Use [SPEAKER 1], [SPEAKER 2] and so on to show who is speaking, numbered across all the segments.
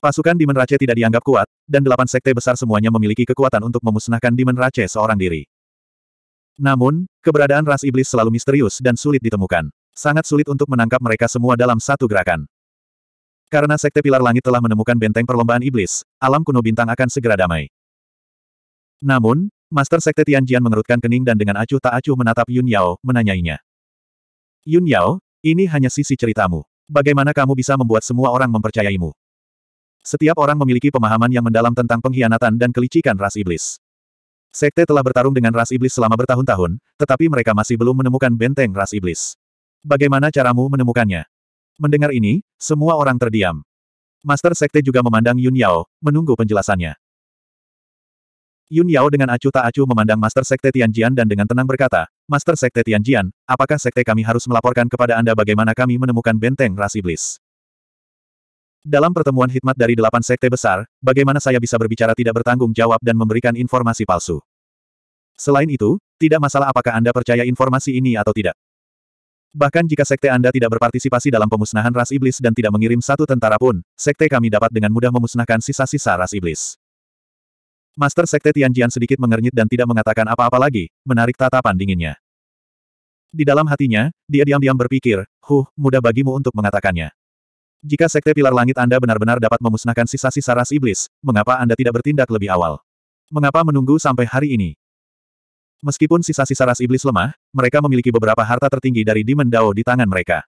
[SPEAKER 1] Pasukan Demon Rache tidak dianggap kuat, dan delapan sekte besar semuanya memiliki kekuatan untuk memusnahkan Demon Rache seorang diri. Namun, keberadaan ras iblis selalu misterius dan sulit ditemukan. Sangat sulit untuk menangkap mereka semua dalam satu gerakan. Karena Sekte Pilar Langit telah menemukan benteng perlombaan iblis, alam kuno bintang akan segera damai. Namun, Master Sekte Tianjian mengerutkan kening dan dengan acuh tak acuh menatap Yun Yao, menanyainya. Yun Yao, ini hanya sisi ceritamu. Bagaimana kamu bisa membuat semua orang mempercayaimu? Setiap orang memiliki pemahaman yang mendalam tentang pengkhianatan dan kelicikan ras iblis. Sekte telah bertarung dengan ras iblis selama bertahun-tahun, tetapi mereka masih belum menemukan benteng ras iblis. Bagaimana caramu menemukannya? Mendengar ini, semua orang terdiam. Master Sekte juga memandang Yun Yao, menunggu penjelasannya. Yun Yao dengan acuh tak acuh memandang Master Sekte Tianjian dan dengan tenang berkata, Master Sekte Tianjian, apakah Sekte kami harus melaporkan kepada Anda bagaimana kami menemukan benteng ras iblis? Dalam pertemuan hikmat dari delapan sekte besar, bagaimana saya bisa berbicara tidak bertanggung jawab dan memberikan informasi palsu? Selain itu, tidak masalah apakah Anda percaya informasi ini atau tidak. Bahkan jika sekte Anda tidak berpartisipasi dalam pemusnahan ras iblis dan tidak mengirim satu tentara pun, sekte kami dapat dengan mudah memusnahkan sisa-sisa ras iblis. Master Sekte Tianjian sedikit mengernyit dan tidak mengatakan apa-apa lagi, menarik tatapan dinginnya. Di dalam hatinya, dia diam-diam berpikir, huh, mudah bagimu untuk mengatakannya. Jika Sekte Pilar Langit Anda benar-benar dapat memusnahkan sisa-sisa ras iblis, mengapa Anda tidak bertindak lebih awal? Mengapa menunggu sampai hari ini? Meskipun sisa-sisa ras iblis lemah, mereka memiliki beberapa harta tertinggi dari Demon Dao di tangan mereka.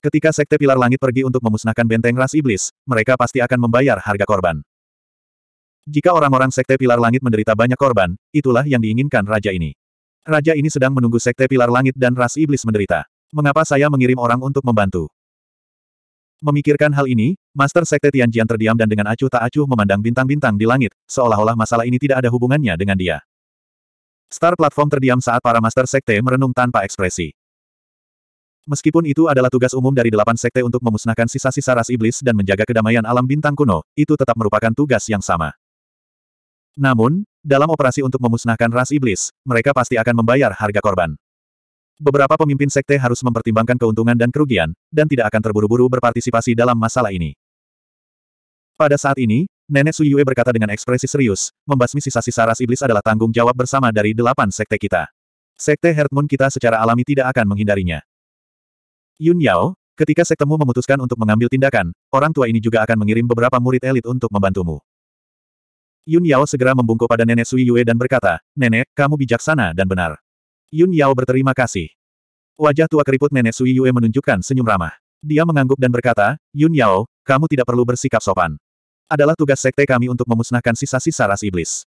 [SPEAKER 1] Ketika Sekte Pilar Langit pergi untuk memusnahkan benteng ras iblis, mereka pasti akan membayar harga korban. Jika orang-orang Sekte Pilar Langit menderita banyak korban, itulah yang diinginkan raja ini. Raja ini sedang menunggu Sekte Pilar Langit dan ras iblis menderita. Mengapa saya mengirim orang untuk membantu? Memikirkan hal ini, Master Sekte Tianjian terdiam dan dengan acuh tak acuh memandang bintang-bintang di langit, seolah-olah masalah ini tidak ada hubungannya dengan dia. Star Platform terdiam saat para Master Sekte merenung tanpa ekspresi. Meskipun itu adalah tugas umum dari delapan sekte untuk memusnahkan sisa-sisa ras iblis dan menjaga kedamaian alam bintang kuno, itu tetap merupakan tugas yang sama. Namun, dalam operasi untuk memusnahkan ras iblis, mereka pasti akan membayar harga korban. Beberapa pemimpin sekte harus mempertimbangkan keuntungan dan kerugian, dan tidak akan terburu-buru berpartisipasi dalam masalah ini. Pada saat ini, Nenek Yue berkata dengan ekspresi serius, membasmi sisa-sisa ras iblis adalah tanggung jawab bersama dari delapan sekte kita. Sekte Heartmoon kita secara alami tidak akan menghindarinya. Yun Yao, ketika sektemu memutuskan untuk mengambil tindakan, orang tua ini juga akan mengirim beberapa murid elit untuk membantumu. Yun Yao segera membungkuk pada Nenek Sui Yue dan berkata, Nenek, kamu bijaksana dan benar. Yun Yao berterima kasih. Wajah tua keriput nenek Sui Yue menunjukkan senyum ramah. Dia mengangguk dan berkata, Yun Yao, kamu tidak perlu bersikap sopan. Adalah tugas sekte kami untuk memusnahkan sisa-sisa ras iblis.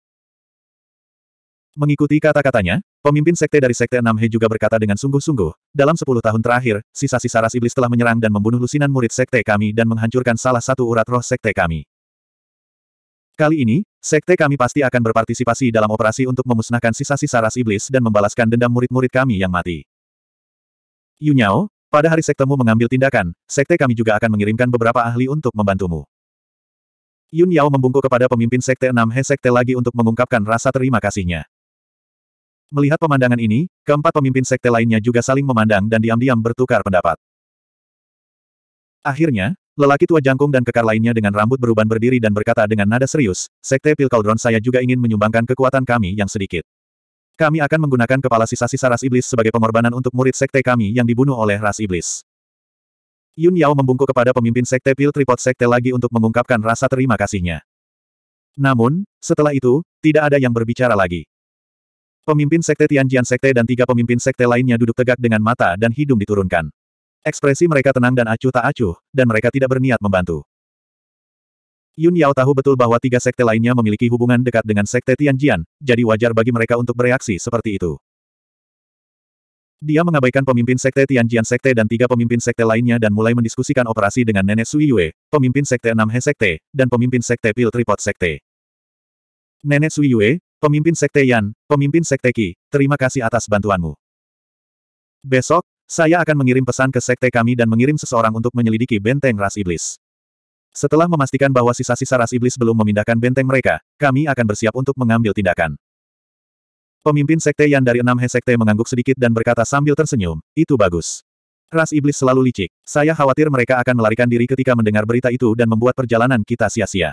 [SPEAKER 1] Mengikuti kata-katanya, pemimpin sekte dari Sekte Enam He juga berkata dengan sungguh-sungguh, dalam sepuluh tahun terakhir, sisa-sisa ras iblis telah menyerang dan membunuh lusinan murid sekte kami dan menghancurkan salah satu urat roh sekte kami. Kali ini, sekte kami pasti akan berpartisipasi dalam operasi untuk memusnahkan sisa-sisa ras iblis dan membalaskan dendam murid-murid kami yang mati. Yunyao, pada hari sektemu mengambil tindakan, sekte kami juga akan mengirimkan beberapa ahli untuk membantumu. Yun Yao membungkuk kepada pemimpin sekte 6 He sekte lagi untuk mengungkapkan rasa terima kasihnya. Melihat pemandangan ini, keempat pemimpin sekte lainnya juga saling memandang dan diam-diam bertukar pendapat. Akhirnya, Lelaki tua jangkung dan kekar lainnya dengan rambut beruban berdiri dan berkata dengan nada serius, Sekte Pil Cauldron saya juga ingin menyumbangkan kekuatan kami yang sedikit. Kami akan menggunakan kepala sisa-sisa ras iblis sebagai pengorbanan untuk murid sekte kami yang dibunuh oleh ras iblis. Yun Yao membungkuk kepada pemimpin sekte Pil Tripod Sekte lagi untuk mengungkapkan rasa terima kasihnya. Namun, setelah itu, tidak ada yang berbicara lagi. Pemimpin Sekte Tianjian Sekte dan tiga pemimpin Sekte lainnya duduk tegak dengan mata dan hidung diturunkan. Ekspresi mereka tenang dan acuh tak acuh, dan mereka tidak berniat membantu. Yun Yao tahu betul bahwa tiga sekte lainnya memiliki hubungan dekat dengan sekte Tianjian, jadi wajar bagi mereka untuk bereaksi seperti itu. Dia mengabaikan pemimpin sekte Tianjian sekte dan tiga pemimpin sekte lainnya dan mulai mendiskusikan operasi dengan nenek Sui Yue, pemimpin sekte enam He sekte, dan pemimpin sekte Pil Tripod sekte. Nenek Sui Yue, pemimpin sekte Yan, pemimpin sekte Qi, terima kasih atas bantuanmu. Besok, saya akan mengirim pesan ke sekte kami dan mengirim seseorang untuk menyelidiki benteng ras iblis. Setelah memastikan bahwa sisa-sisa ras iblis belum memindahkan benteng mereka, kami akan bersiap untuk mengambil tindakan. Pemimpin sekte yang dari enam he sekte mengangguk sedikit dan berkata sambil tersenyum, itu bagus. Ras iblis selalu licik. Saya khawatir mereka akan melarikan diri ketika mendengar berita itu dan membuat perjalanan kita sia-sia.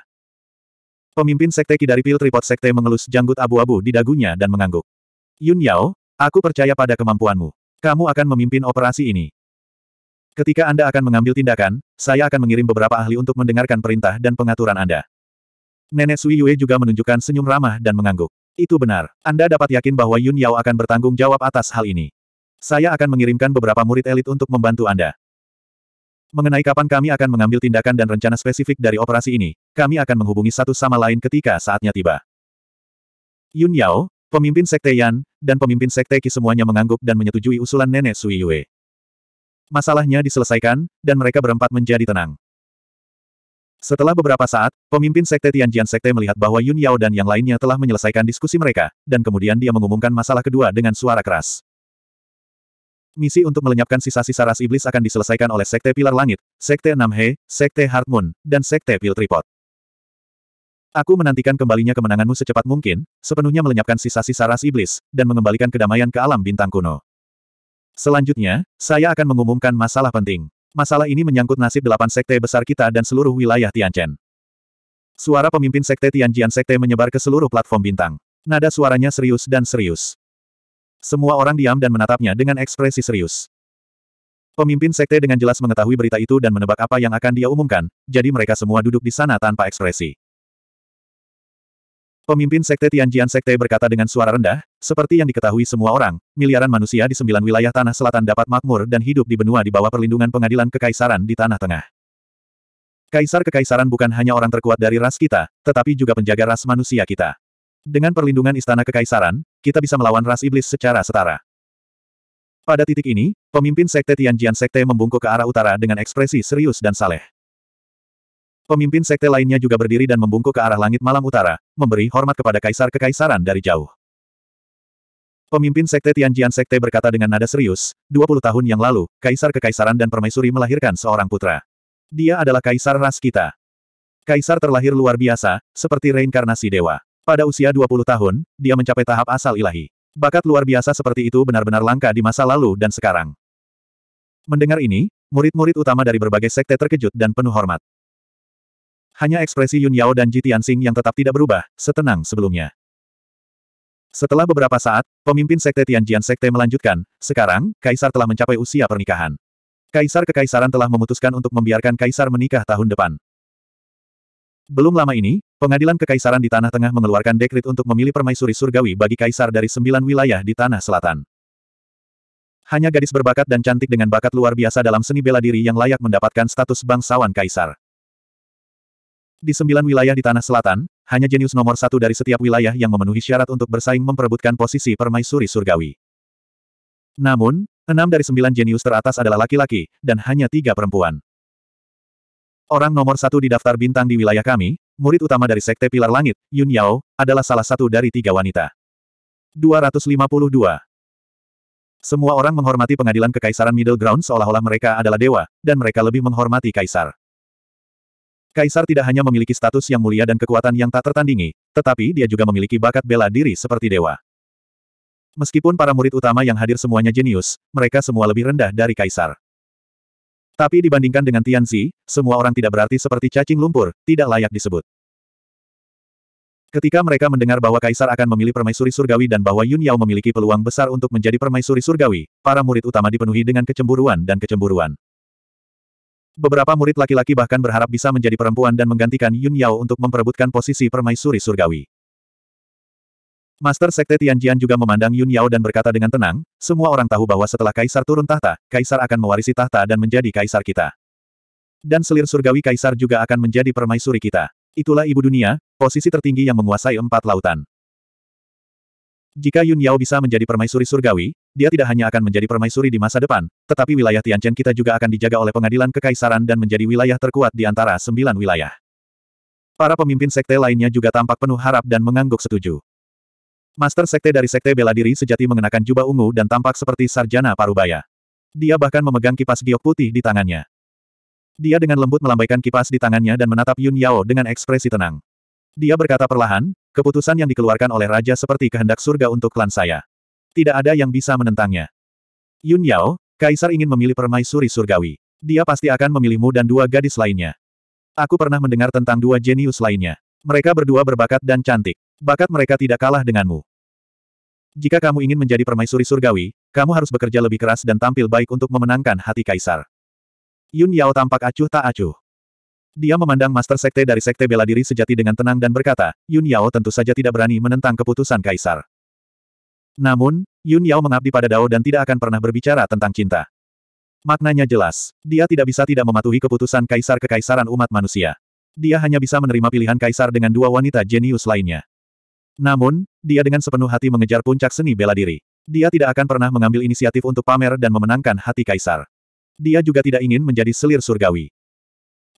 [SPEAKER 1] Pemimpin sekte Kidari Pil Tripod sekte mengelus janggut abu-abu di dagunya dan mengangguk. Yun Yao, aku percaya pada kemampuanmu. Kamu akan memimpin operasi ini. Ketika Anda akan mengambil tindakan, saya akan mengirim beberapa ahli untuk mendengarkan perintah dan pengaturan Anda. Nenek Sui Yue juga menunjukkan senyum ramah dan mengangguk. Itu benar. Anda dapat yakin bahwa Yun Yao akan bertanggung jawab atas hal ini. Saya akan mengirimkan beberapa murid elit untuk membantu Anda. Mengenai kapan kami akan mengambil tindakan dan rencana spesifik dari operasi ini, kami akan menghubungi satu sama lain ketika saatnya tiba. Yun Yao, pemimpin Sekte Yan, dan pemimpin sekte Qi semuanya mengangguk dan menyetujui usulan nenek Sui Yue. Masalahnya diselesaikan, dan mereka berempat menjadi tenang. Setelah beberapa saat, pemimpin sekte Tianjian sekte melihat bahwa Yun Yao dan yang lainnya telah menyelesaikan diskusi mereka, dan kemudian dia mengumumkan masalah kedua dengan suara keras. Misi untuk melenyapkan sisa-sisa ras iblis akan diselesaikan oleh Sekte Pilar Langit, Sekte He, Sekte Heart Moon, dan Sekte Pil Tripod. Aku menantikan kembalinya kemenanganmu secepat mungkin, sepenuhnya melenyapkan sisa-sisa ras iblis, dan mengembalikan kedamaian ke alam bintang kuno. Selanjutnya, saya akan mengumumkan masalah penting. Masalah ini menyangkut nasib delapan sekte besar kita dan seluruh wilayah Tianchen. Suara pemimpin sekte Tianjian sekte menyebar ke seluruh platform bintang. Nada suaranya serius dan serius. Semua orang diam dan menatapnya dengan ekspresi serius. Pemimpin sekte dengan jelas mengetahui berita itu dan menebak apa yang akan dia umumkan, jadi mereka semua duduk di sana tanpa ekspresi. Pemimpin Sekte Tianjian Sekte berkata dengan suara rendah, seperti yang diketahui semua orang, miliaran manusia di sembilan wilayah Tanah Selatan dapat makmur dan hidup di benua di bawah perlindungan pengadilan kekaisaran di Tanah Tengah. Kaisar kekaisaran bukan hanya orang terkuat dari ras kita, tetapi juga penjaga ras manusia kita. Dengan perlindungan istana kekaisaran, kita bisa melawan ras iblis secara setara. Pada titik ini, pemimpin Sekte Tianjian Sekte membungkuk ke arah utara dengan ekspresi serius dan saleh. Pemimpin sekte lainnya juga berdiri dan membungkuk ke arah langit malam utara, memberi hormat kepada kaisar kekaisaran dari jauh. Pemimpin sekte Tianjian Sekte berkata dengan nada serius, 20 tahun yang lalu, kaisar kekaisaran dan permaisuri melahirkan seorang putra. Dia adalah kaisar ras kita. Kaisar terlahir luar biasa, seperti reinkarnasi dewa. Pada usia 20 tahun, dia mencapai tahap asal ilahi. Bakat luar biasa seperti itu benar-benar langka di masa lalu dan sekarang. Mendengar ini, murid-murid utama dari berbagai sekte terkejut dan penuh hormat. Hanya ekspresi Yun Yao dan Ji Tianxing yang tetap tidak berubah, setenang sebelumnya. Setelah beberapa saat, pemimpin Sekte Tianjian Sekte melanjutkan, sekarang, Kaisar telah mencapai usia pernikahan. Kaisar Kekaisaran telah memutuskan untuk membiarkan Kaisar menikah tahun depan. Belum lama ini, pengadilan Kekaisaran di Tanah Tengah mengeluarkan dekrit untuk memilih permaisuri surgawi bagi Kaisar dari sembilan wilayah di Tanah Selatan. Hanya gadis berbakat dan cantik dengan bakat luar biasa dalam seni bela diri yang layak mendapatkan status bangsawan Kaisar. Di sembilan wilayah di tanah selatan, hanya jenius nomor satu dari setiap wilayah yang memenuhi syarat untuk bersaing memperebutkan posisi permaisuri surgawi. Namun, enam dari sembilan jenius teratas adalah laki-laki, dan hanya tiga perempuan. Orang nomor satu di daftar bintang di wilayah kami, murid utama dari Sekte Pilar Langit, Yun Yao, adalah salah satu dari tiga wanita. 252. Semua orang menghormati pengadilan kekaisaran Middle Ground seolah-olah mereka adalah dewa, dan mereka lebih menghormati kaisar. Kaisar tidak hanya memiliki status yang mulia dan kekuatan yang tak tertandingi, tetapi dia juga memiliki bakat bela diri seperti dewa. Meskipun para murid utama yang hadir semuanya jenius, mereka semua lebih rendah dari kaisar. Tapi dibandingkan dengan Tianzi, semua orang tidak berarti seperti cacing lumpur, tidak layak disebut. Ketika mereka mendengar bahwa kaisar akan memilih permaisuri surgawi dan bahwa Yun Yao memiliki peluang besar untuk menjadi permaisuri surgawi, para murid utama dipenuhi dengan kecemburuan dan kecemburuan. Beberapa murid laki-laki bahkan berharap bisa menjadi perempuan dan menggantikan Yun Yao untuk memperebutkan posisi permaisuri surgawi. Master Sekte Tianjian juga memandang Yun Yao dan berkata dengan tenang, semua orang tahu bahwa setelah kaisar turun tahta, kaisar akan mewarisi tahta dan menjadi kaisar kita. Dan selir surgawi kaisar juga akan menjadi permaisuri kita. Itulah ibu dunia, posisi tertinggi yang menguasai empat lautan. Jika Yun Yao bisa menjadi permaisuri surgawi, dia tidak hanya akan menjadi permaisuri di masa depan, tetapi wilayah Tianchen kita juga akan dijaga oleh pengadilan kekaisaran dan menjadi wilayah terkuat di antara sembilan wilayah. Para pemimpin sekte lainnya juga tampak penuh harap dan mengangguk setuju. Master sekte dari sekte bela diri sejati mengenakan jubah ungu dan tampak seperti sarjana parubaya. Dia bahkan memegang kipas giok putih di tangannya. Dia dengan lembut melambaikan kipas di tangannya dan menatap Yun Yao dengan ekspresi tenang. Dia berkata perlahan, Keputusan yang dikeluarkan oleh raja seperti kehendak surga untuk klan saya. Tidak ada yang bisa menentangnya. Yun Yao, kaisar ingin memilih permaisuri surgawi. Dia pasti akan memilihmu dan dua gadis lainnya. Aku pernah mendengar tentang dua jenius lainnya. Mereka berdua berbakat dan cantik. Bakat mereka tidak kalah denganmu. Jika kamu ingin menjadi permaisuri surgawi, kamu harus bekerja lebih keras dan tampil baik untuk memenangkan hati kaisar. Yun Yao tampak acuh tak acuh. Dia memandang Master Sekte dari Sekte Bela Diri Sejati dengan tenang dan berkata, Yun Yao tentu saja tidak berani menentang keputusan Kaisar. Namun, Yun Yao mengabdi pada Dao dan tidak akan pernah berbicara tentang cinta. Maknanya jelas, dia tidak bisa tidak mematuhi keputusan Kaisar Kekaisaran Umat Manusia. Dia hanya bisa menerima pilihan Kaisar dengan dua wanita jenius lainnya. Namun, dia dengan sepenuh hati mengejar puncak seni bela diri. Dia tidak akan pernah mengambil inisiatif untuk pamer dan memenangkan hati Kaisar. Dia juga tidak ingin menjadi selir surgawi.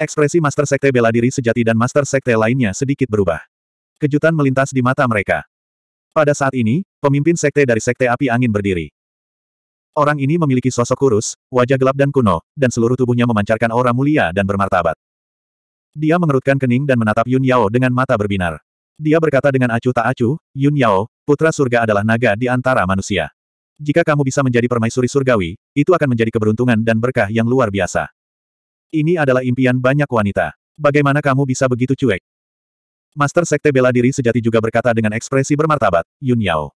[SPEAKER 1] Ekspresi Master Sekte bela diri sejati dan Master Sekte lainnya sedikit berubah. Kejutan melintas di mata mereka. Pada saat ini, pemimpin Sekte dari Sekte Api Angin berdiri. Orang ini memiliki sosok kurus, wajah gelap dan kuno, dan seluruh tubuhnya memancarkan aura mulia dan bermartabat. Dia mengerutkan kening dan menatap Yun Yao dengan mata berbinar. Dia berkata dengan acuh tak acuh, Yun Yao, putra surga adalah naga di antara manusia. Jika kamu bisa menjadi permaisuri surgawi, itu akan menjadi keberuntungan dan berkah yang luar biasa. Ini adalah impian banyak wanita. Bagaimana kamu bisa begitu cuek? Master Sekte Bela Diri Sejati juga berkata dengan ekspresi bermartabat, Yun Yao.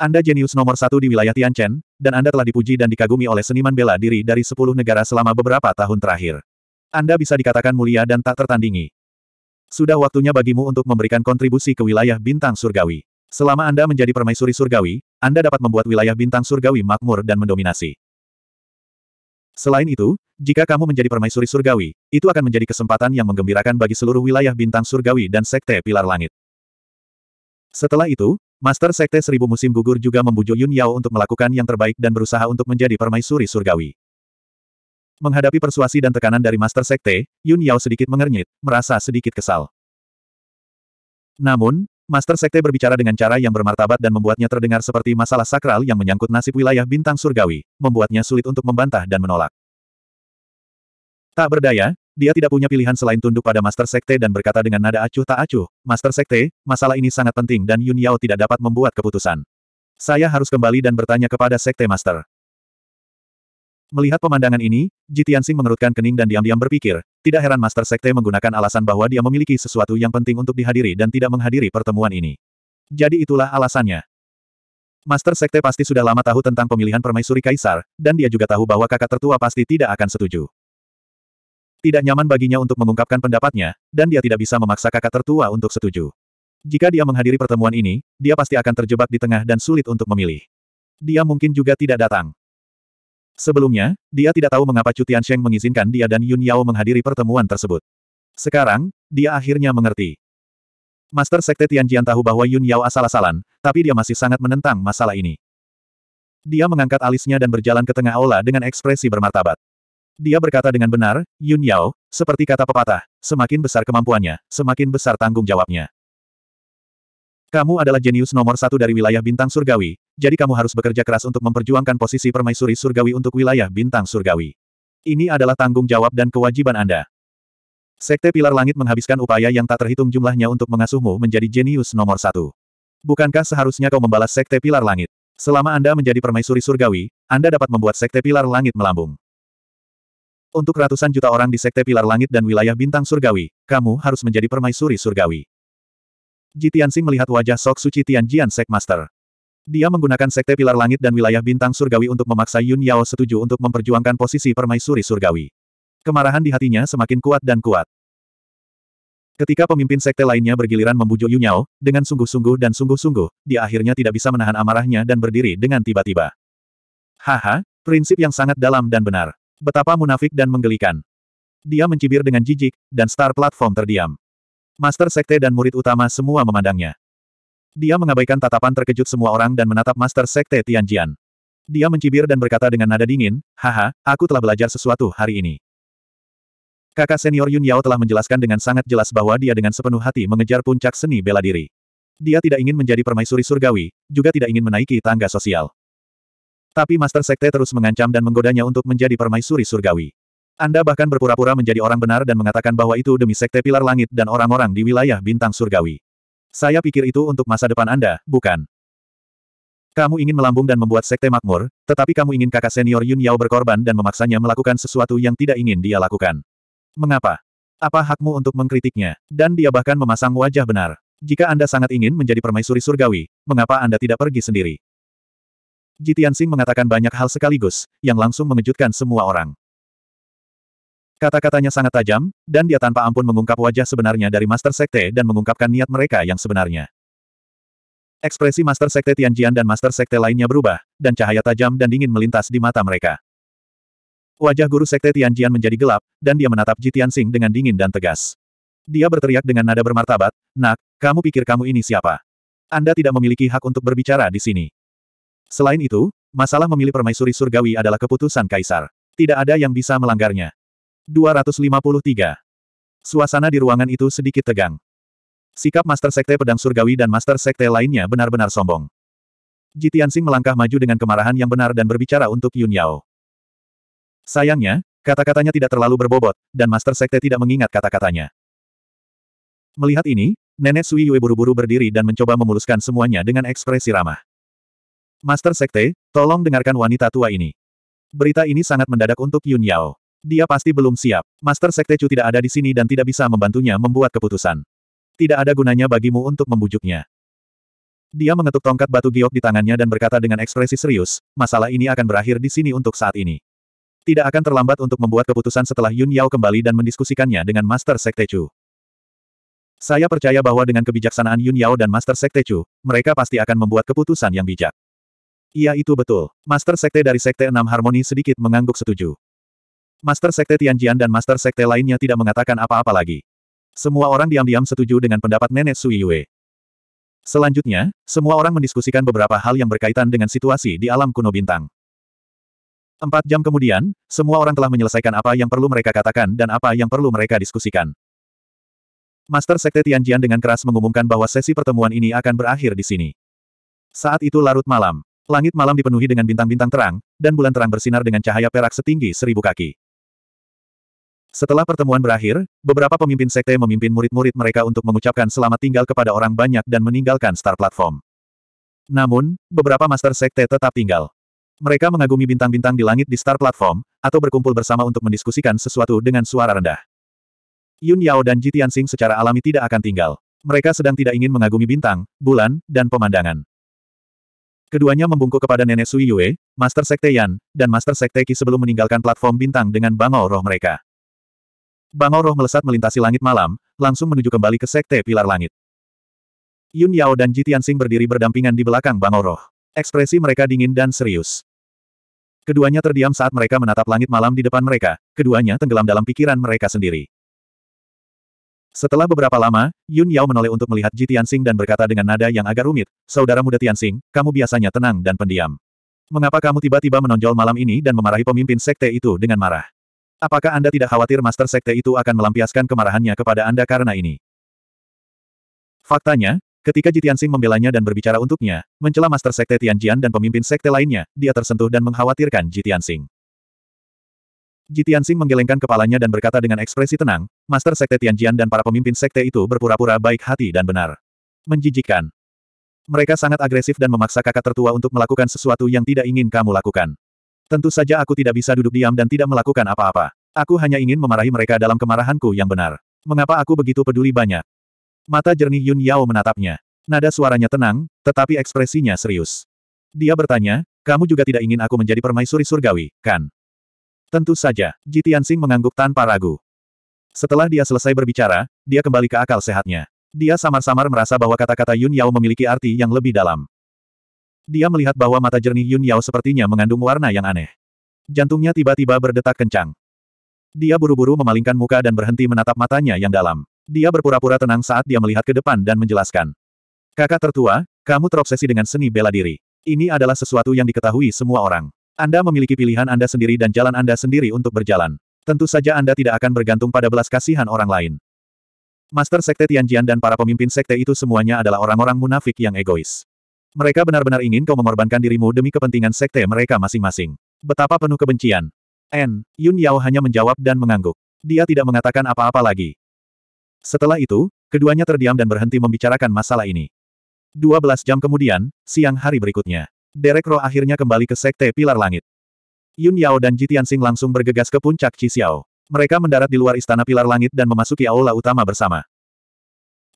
[SPEAKER 1] Anda jenius nomor satu di wilayah Tianchen, dan Anda telah dipuji dan dikagumi oleh seniman bela diri dari sepuluh negara selama beberapa tahun terakhir. Anda bisa dikatakan mulia dan tak tertandingi. Sudah waktunya bagimu untuk memberikan kontribusi ke wilayah bintang surgawi. Selama Anda menjadi permaisuri surgawi, Anda dapat membuat wilayah bintang surgawi makmur dan mendominasi. Selain itu, jika kamu menjadi permaisuri surgawi, itu akan menjadi kesempatan yang menggembirakan bagi seluruh wilayah bintang surgawi dan sekte pilar langit. Setelah itu, Master Sekte Seribu Musim Gugur juga membujuk Yun Yao untuk melakukan yang terbaik dan berusaha untuk menjadi permaisuri surgawi. Menghadapi persuasi dan tekanan dari Master Sekte, Yun Yao sedikit mengernyit, merasa sedikit kesal. Namun, Master Sekte berbicara dengan cara yang bermartabat dan membuatnya terdengar seperti masalah sakral yang menyangkut nasib wilayah bintang surgawi, membuatnya sulit untuk membantah dan menolak. Tak berdaya, dia tidak punya pilihan selain tunduk pada Master Sekte dan berkata dengan nada acuh tak acuh, Master Sekte, masalah ini sangat penting dan Yun Yao tidak dapat membuat keputusan. Saya harus kembali dan bertanya kepada Sekte Master. Melihat pemandangan ini, Sing mengerutkan kening dan diam-diam berpikir, tidak heran Master Sekte menggunakan alasan bahwa dia memiliki sesuatu yang penting untuk dihadiri dan tidak menghadiri pertemuan ini. Jadi itulah alasannya. Master Sekte pasti sudah lama tahu tentang pemilihan permaisuri kaisar, dan dia juga tahu bahwa kakak tertua pasti tidak akan setuju. Tidak nyaman baginya untuk mengungkapkan pendapatnya, dan dia tidak bisa memaksa kakak tertua untuk setuju. Jika dia menghadiri pertemuan ini, dia pasti akan terjebak di tengah dan sulit untuk memilih. Dia mungkin juga tidak datang. Sebelumnya, dia tidak tahu mengapa Cutian Sheng mengizinkan dia dan Yun Yao menghadiri pertemuan tersebut. Sekarang, dia akhirnya mengerti. Master Sekte Tianjian tahu bahwa Yun Yao asal-asalan, tapi dia masih sangat menentang masalah ini. Dia mengangkat alisnya dan berjalan ke tengah aula dengan ekspresi bermartabat. Dia berkata dengan benar, Yun Yao, seperti kata pepatah, semakin besar kemampuannya, semakin besar tanggung jawabnya. Kamu adalah jenius nomor satu dari wilayah bintang surgawi, jadi kamu harus bekerja keras untuk memperjuangkan posisi permaisuri surgawi untuk wilayah bintang surgawi. Ini adalah tanggung jawab dan kewajiban Anda. Sekte Pilar Langit menghabiskan upaya yang tak terhitung jumlahnya untuk mengasuhmu menjadi jenius nomor satu. Bukankah seharusnya kau membalas Sekte Pilar Langit? Selama Anda menjadi permaisuri surgawi, Anda dapat membuat Sekte Pilar Langit melambung. Untuk ratusan juta orang di Sekte Pilar Langit dan wilayah bintang surgawi, kamu harus menjadi permaisuri surgawi. Ji Tianxing melihat wajah Sok Suci Tianjian Sek Master. Dia menggunakan Sekte Pilar Langit dan Wilayah Bintang Surgawi untuk memaksa Yun Yao setuju untuk memperjuangkan posisi permaisuri surgawi. Kemarahan di hatinya semakin kuat dan kuat. Ketika pemimpin sekte lainnya bergiliran membujuk Yun Yao, dengan sungguh-sungguh dan sungguh-sungguh, dia akhirnya tidak bisa menahan amarahnya dan berdiri dengan tiba-tiba. Haha, prinsip yang sangat dalam dan benar. Betapa munafik dan menggelikan. Dia mencibir dengan jijik, dan star platform terdiam. Master Sekte dan murid utama semua memandangnya. Dia mengabaikan tatapan terkejut semua orang dan menatap Master Sekte Tianjian. Dia mencibir dan berkata dengan nada dingin, Haha, aku telah belajar sesuatu hari ini. Kakak senior Yun Yao telah menjelaskan dengan sangat jelas bahwa dia dengan sepenuh hati mengejar puncak seni bela diri. Dia tidak ingin menjadi permaisuri surgawi, juga tidak ingin menaiki tangga sosial. Tapi Master Sekte terus mengancam dan menggodanya untuk menjadi permaisuri surgawi. Anda bahkan berpura-pura menjadi orang benar dan mengatakan bahwa itu demi sekte pilar langit dan orang-orang di wilayah bintang surgawi. Saya pikir itu untuk masa depan Anda, bukan? Kamu ingin melambung dan membuat sekte makmur, tetapi kamu ingin kakak senior Yun Yao berkorban dan memaksanya melakukan sesuatu yang tidak ingin dia lakukan. Mengapa? Apa hakmu untuk mengkritiknya? Dan dia bahkan memasang wajah benar. Jika Anda sangat ingin menjadi permaisuri surgawi, mengapa Anda tidak pergi sendiri? Jitian Sing mengatakan banyak hal sekaligus, yang langsung mengejutkan semua orang. Kata-katanya sangat tajam, dan dia tanpa ampun mengungkap wajah sebenarnya dari Master Sekte dan mengungkapkan niat mereka yang sebenarnya. Ekspresi Master Sekte Tianjian dan Master Sekte lainnya berubah, dan cahaya tajam dan dingin melintas di mata mereka. Wajah Guru Sekte Tianjian menjadi gelap, dan dia menatap Ji Tianxing dengan dingin dan tegas. Dia berteriak dengan nada bermartabat, Nak, kamu pikir kamu ini siapa? Anda tidak memiliki hak untuk berbicara di sini. Selain itu, masalah memilih permaisuri surgawi adalah keputusan kaisar. Tidak ada yang bisa melanggarnya. 253. Suasana di ruangan itu sedikit tegang. Sikap Master Sekte Pedang Surgawi dan Master Sekte lainnya benar-benar sombong. Jitiansing melangkah maju dengan kemarahan yang benar dan berbicara untuk Yun Yao. Sayangnya, kata-katanya tidak terlalu berbobot, dan Master Sekte tidak mengingat kata-katanya. Melihat ini, Nenek Sui Yue buru-buru berdiri dan mencoba memuluskan semuanya dengan ekspresi ramah. Master Sekte, tolong dengarkan wanita tua ini. Berita ini sangat mendadak untuk Yun Yao. Dia pasti belum siap. Master Sekte Chu tidak ada di sini dan tidak bisa membantunya membuat keputusan. Tidak ada gunanya bagimu untuk membujuknya. Dia mengetuk tongkat batu giok di tangannya dan berkata dengan ekspresi serius, masalah ini akan berakhir di sini untuk saat ini. Tidak akan terlambat untuk membuat keputusan setelah Yun Yao kembali dan mendiskusikannya dengan Master Sekte Chu. Saya percaya bahwa dengan kebijaksanaan Yun Yao dan Master Sekte Chu, mereka pasti akan membuat keputusan yang bijak. Iya itu betul. Master Sekte dari Sekte Enam Harmoni sedikit mengangguk setuju. Master Sekte Tianjian dan Master Sekte lainnya tidak mengatakan apa-apa lagi. Semua orang diam-diam setuju dengan pendapat Nenek Sui Yue. Selanjutnya, semua orang mendiskusikan beberapa hal yang berkaitan dengan situasi di alam kuno bintang. Empat jam kemudian, semua orang telah menyelesaikan apa yang perlu mereka katakan dan apa yang perlu mereka diskusikan. Master Sekte Tianjian dengan keras mengumumkan bahwa sesi pertemuan ini akan berakhir di sini. Saat itu larut malam. Langit malam dipenuhi dengan bintang-bintang terang, dan bulan terang bersinar dengan cahaya perak setinggi seribu kaki. Setelah pertemuan berakhir, beberapa pemimpin sekte memimpin murid-murid mereka untuk mengucapkan selamat tinggal kepada orang banyak dan meninggalkan Star Platform. Namun, beberapa master sekte tetap tinggal. Mereka mengagumi bintang-bintang di langit di Star Platform, atau berkumpul bersama untuk mendiskusikan sesuatu dengan suara rendah. Yun Yao dan Ji Tianxing secara alami tidak akan tinggal. Mereka sedang tidak ingin mengagumi bintang, bulan, dan pemandangan. Keduanya membungkuk kepada nenek Sui Yue, Master Sekte Yan, dan Master Sekte Qi sebelum meninggalkan platform bintang dengan bangau roh mereka. Bangau roh melesat melintasi langit malam, langsung menuju kembali ke Sekte Pilar Langit. Yun Yao dan Ji Tianxing berdiri berdampingan di belakang Bangau roh. Ekspresi mereka dingin dan serius. Keduanya terdiam saat mereka menatap langit malam di depan mereka, keduanya tenggelam dalam pikiran mereka sendiri. Setelah beberapa lama, Yun Yao menoleh untuk melihat Ji Tianxing dan berkata dengan nada yang agak rumit, Saudara muda Tianxing, kamu biasanya tenang dan pendiam. Mengapa kamu tiba-tiba menonjol malam ini dan memarahi pemimpin sekte itu dengan marah? Apakah Anda tidak khawatir Master Sekte itu akan melampiaskan kemarahannya kepada Anda karena ini? Faktanya, ketika Jitiansing membelanya dan berbicara untuknya, mencela Master Sekte Tianjian dan pemimpin sekte lainnya, dia tersentuh dan mengkhawatirkan Jitiansing. Jitiansing menggelengkan kepalanya dan berkata dengan ekspresi tenang, Master Sekte Tianjian dan para pemimpin sekte itu berpura-pura baik hati dan benar. Menjijikan. Mereka sangat agresif dan memaksa kakak tertua untuk melakukan sesuatu yang tidak ingin kamu lakukan. Tentu saja aku tidak bisa duduk diam dan tidak melakukan apa-apa. Aku hanya ingin memarahi mereka dalam kemarahanku yang benar. Mengapa aku begitu peduli banyak? Mata jernih Yun Yao menatapnya. Nada suaranya tenang, tetapi ekspresinya serius. Dia bertanya, kamu juga tidak ingin aku menjadi permaisuri surgawi, kan? Tentu saja, Jitian Sing mengangguk tanpa ragu. Setelah dia selesai berbicara, dia kembali ke akal sehatnya. Dia samar-samar merasa bahwa kata-kata Yun Yao memiliki arti yang lebih dalam. Dia melihat bahwa mata jernih Yun Yao sepertinya mengandung warna yang aneh. Jantungnya tiba-tiba berdetak kencang. Dia buru-buru memalingkan muka dan berhenti menatap matanya yang dalam. Dia berpura-pura tenang saat dia melihat ke depan dan menjelaskan. Kakak tertua, kamu terobsesi dengan seni bela diri. Ini adalah sesuatu yang diketahui semua orang. Anda memiliki pilihan Anda sendiri dan jalan Anda sendiri untuk berjalan. Tentu saja Anda tidak akan bergantung pada belas kasihan orang lain. Master Sekte Tianjian dan para pemimpin sekte itu semuanya adalah orang-orang munafik yang egois. Mereka benar-benar ingin kau mengorbankan dirimu demi kepentingan sekte mereka masing-masing. Betapa penuh kebencian. N. Yun Yao hanya menjawab dan mengangguk. Dia tidak mengatakan apa-apa lagi. Setelah itu, keduanya terdiam dan berhenti membicarakan masalah ini. 12 jam kemudian, siang hari berikutnya, Derek Roh akhirnya kembali ke Sekte Pilar Langit. Yun Yao dan Jitian Sing langsung bergegas ke puncak Qixiao. Mereka mendarat di luar istana Pilar Langit dan memasuki aula utama bersama.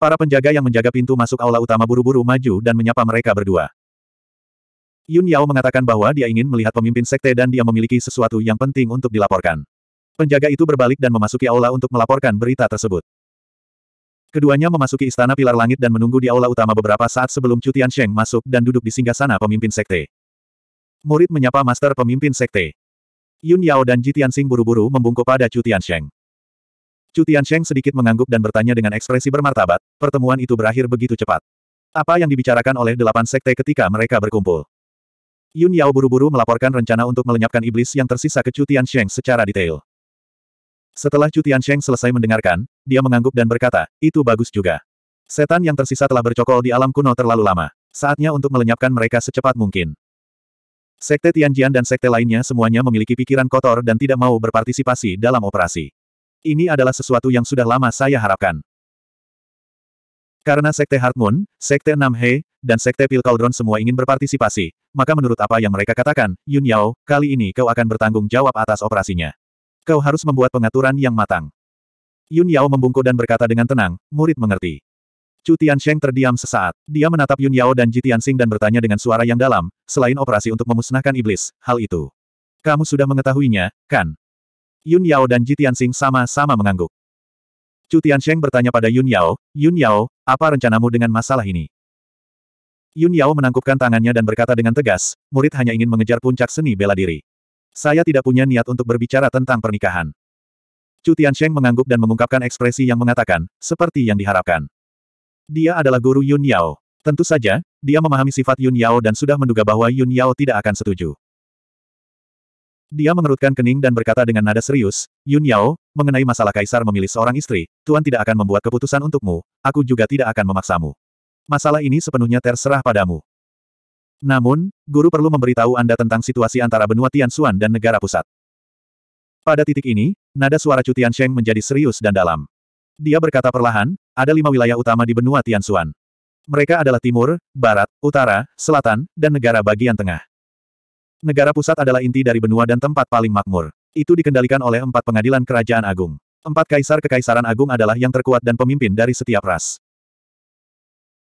[SPEAKER 1] Para penjaga yang menjaga pintu masuk aula utama buru-buru maju dan menyapa mereka berdua. Yun Yao mengatakan bahwa dia ingin melihat pemimpin sekte dan dia memiliki sesuatu yang penting untuk dilaporkan. Penjaga itu berbalik dan memasuki aula untuk melaporkan berita tersebut. Keduanya memasuki istana pilar langit dan menunggu di aula utama beberapa saat sebelum Cutian Sheng masuk dan duduk di singgasana pemimpin sekte. Murid menyapa master pemimpin sekte. Yun Yao dan Ji Tianxing buru-buru membungkuk pada Cutian Sheng. Chu Tiansheng sedikit mengangguk dan bertanya dengan ekspresi bermartabat, pertemuan itu berakhir begitu cepat. Apa yang dibicarakan oleh delapan sekte ketika mereka berkumpul? Yun Yao buru-buru melaporkan rencana untuk melenyapkan iblis yang tersisa ke Chu Sheng secara detail. Setelah Chu Sheng selesai mendengarkan, dia mengangguk dan berkata, itu bagus juga. Setan yang tersisa telah bercokol di alam kuno terlalu lama. Saatnya untuk melenyapkan mereka secepat mungkin. Sekte Tianjian dan sekte lainnya semuanya memiliki pikiran kotor dan tidak mau berpartisipasi dalam operasi. Ini adalah sesuatu yang sudah lama saya harapkan. Karena Sekte Hartmoon, Sekte Nam He, dan Sekte Pil Cauldron semua ingin berpartisipasi, maka menurut apa yang mereka katakan, Yun Yao, kali ini kau akan bertanggung jawab atas operasinya. Kau harus membuat pengaturan yang matang. Yun Yao membungkuk dan berkata dengan tenang, murid mengerti. Chu Sheng terdiam sesaat. Dia menatap Yun Yao dan Ji Tianxing dan bertanya dengan suara yang dalam, selain operasi untuk memusnahkan iblis, hal itu. Kamu sudah mengetahuinya, kan? Yun Yao dan Ji Tianxing sama-sama mengangguk. Chu Tiansheng bertanya pada Yun Yao, Yun Yao, apa rencanamu dengan masalah ini? Yun Yao menangkupkan tangannya dan berkata dengan tegas, murid hanya ingin mengejar puncak seni bela diri. Saya tidak punya niat untuk berbicara tentang pernikahan. Chu Tiansheng mengangguk dan mengungkapkan ekspresi yang mengatakan, seperti yang diharapkan. Dia adalah guru Yun Yao. Tentu saja, dia memahami sifat Yun Yao dan sudah menduga bahwa Yun Yao tidak akan setuju. Dia mengerutkan kening dan berkata dengan nada serius, Yun Yao, mengenai masalah kaisar memilih seorang istri, Tuan tidak akan membuat keputusan untukmu, aku juga tidak akan memaksamu. Masalah ini sepenuhnya terserah padamu. Namun, guru perlu memberitahu Anda tentang situasi antara benua Tian Tianxuan dan negara pusat. Pada titik ini, nada suara Cutian Sheng menjadi serius dan dalam. Dia berkata perlahan, ada lima wilayah utama di benua Tian Tianxuan. Mereka adalah timur, barat, utara, selatan, dan negara bagian tengah. Negara pusat adalah inti dari benua dan tempat paling makmur. Itu dikendalikan oleh empat pengadilan kerajaan agung. Empat kaisar kekaisaran agung adalah yang terkuat dan pemimpin dari setiap ras.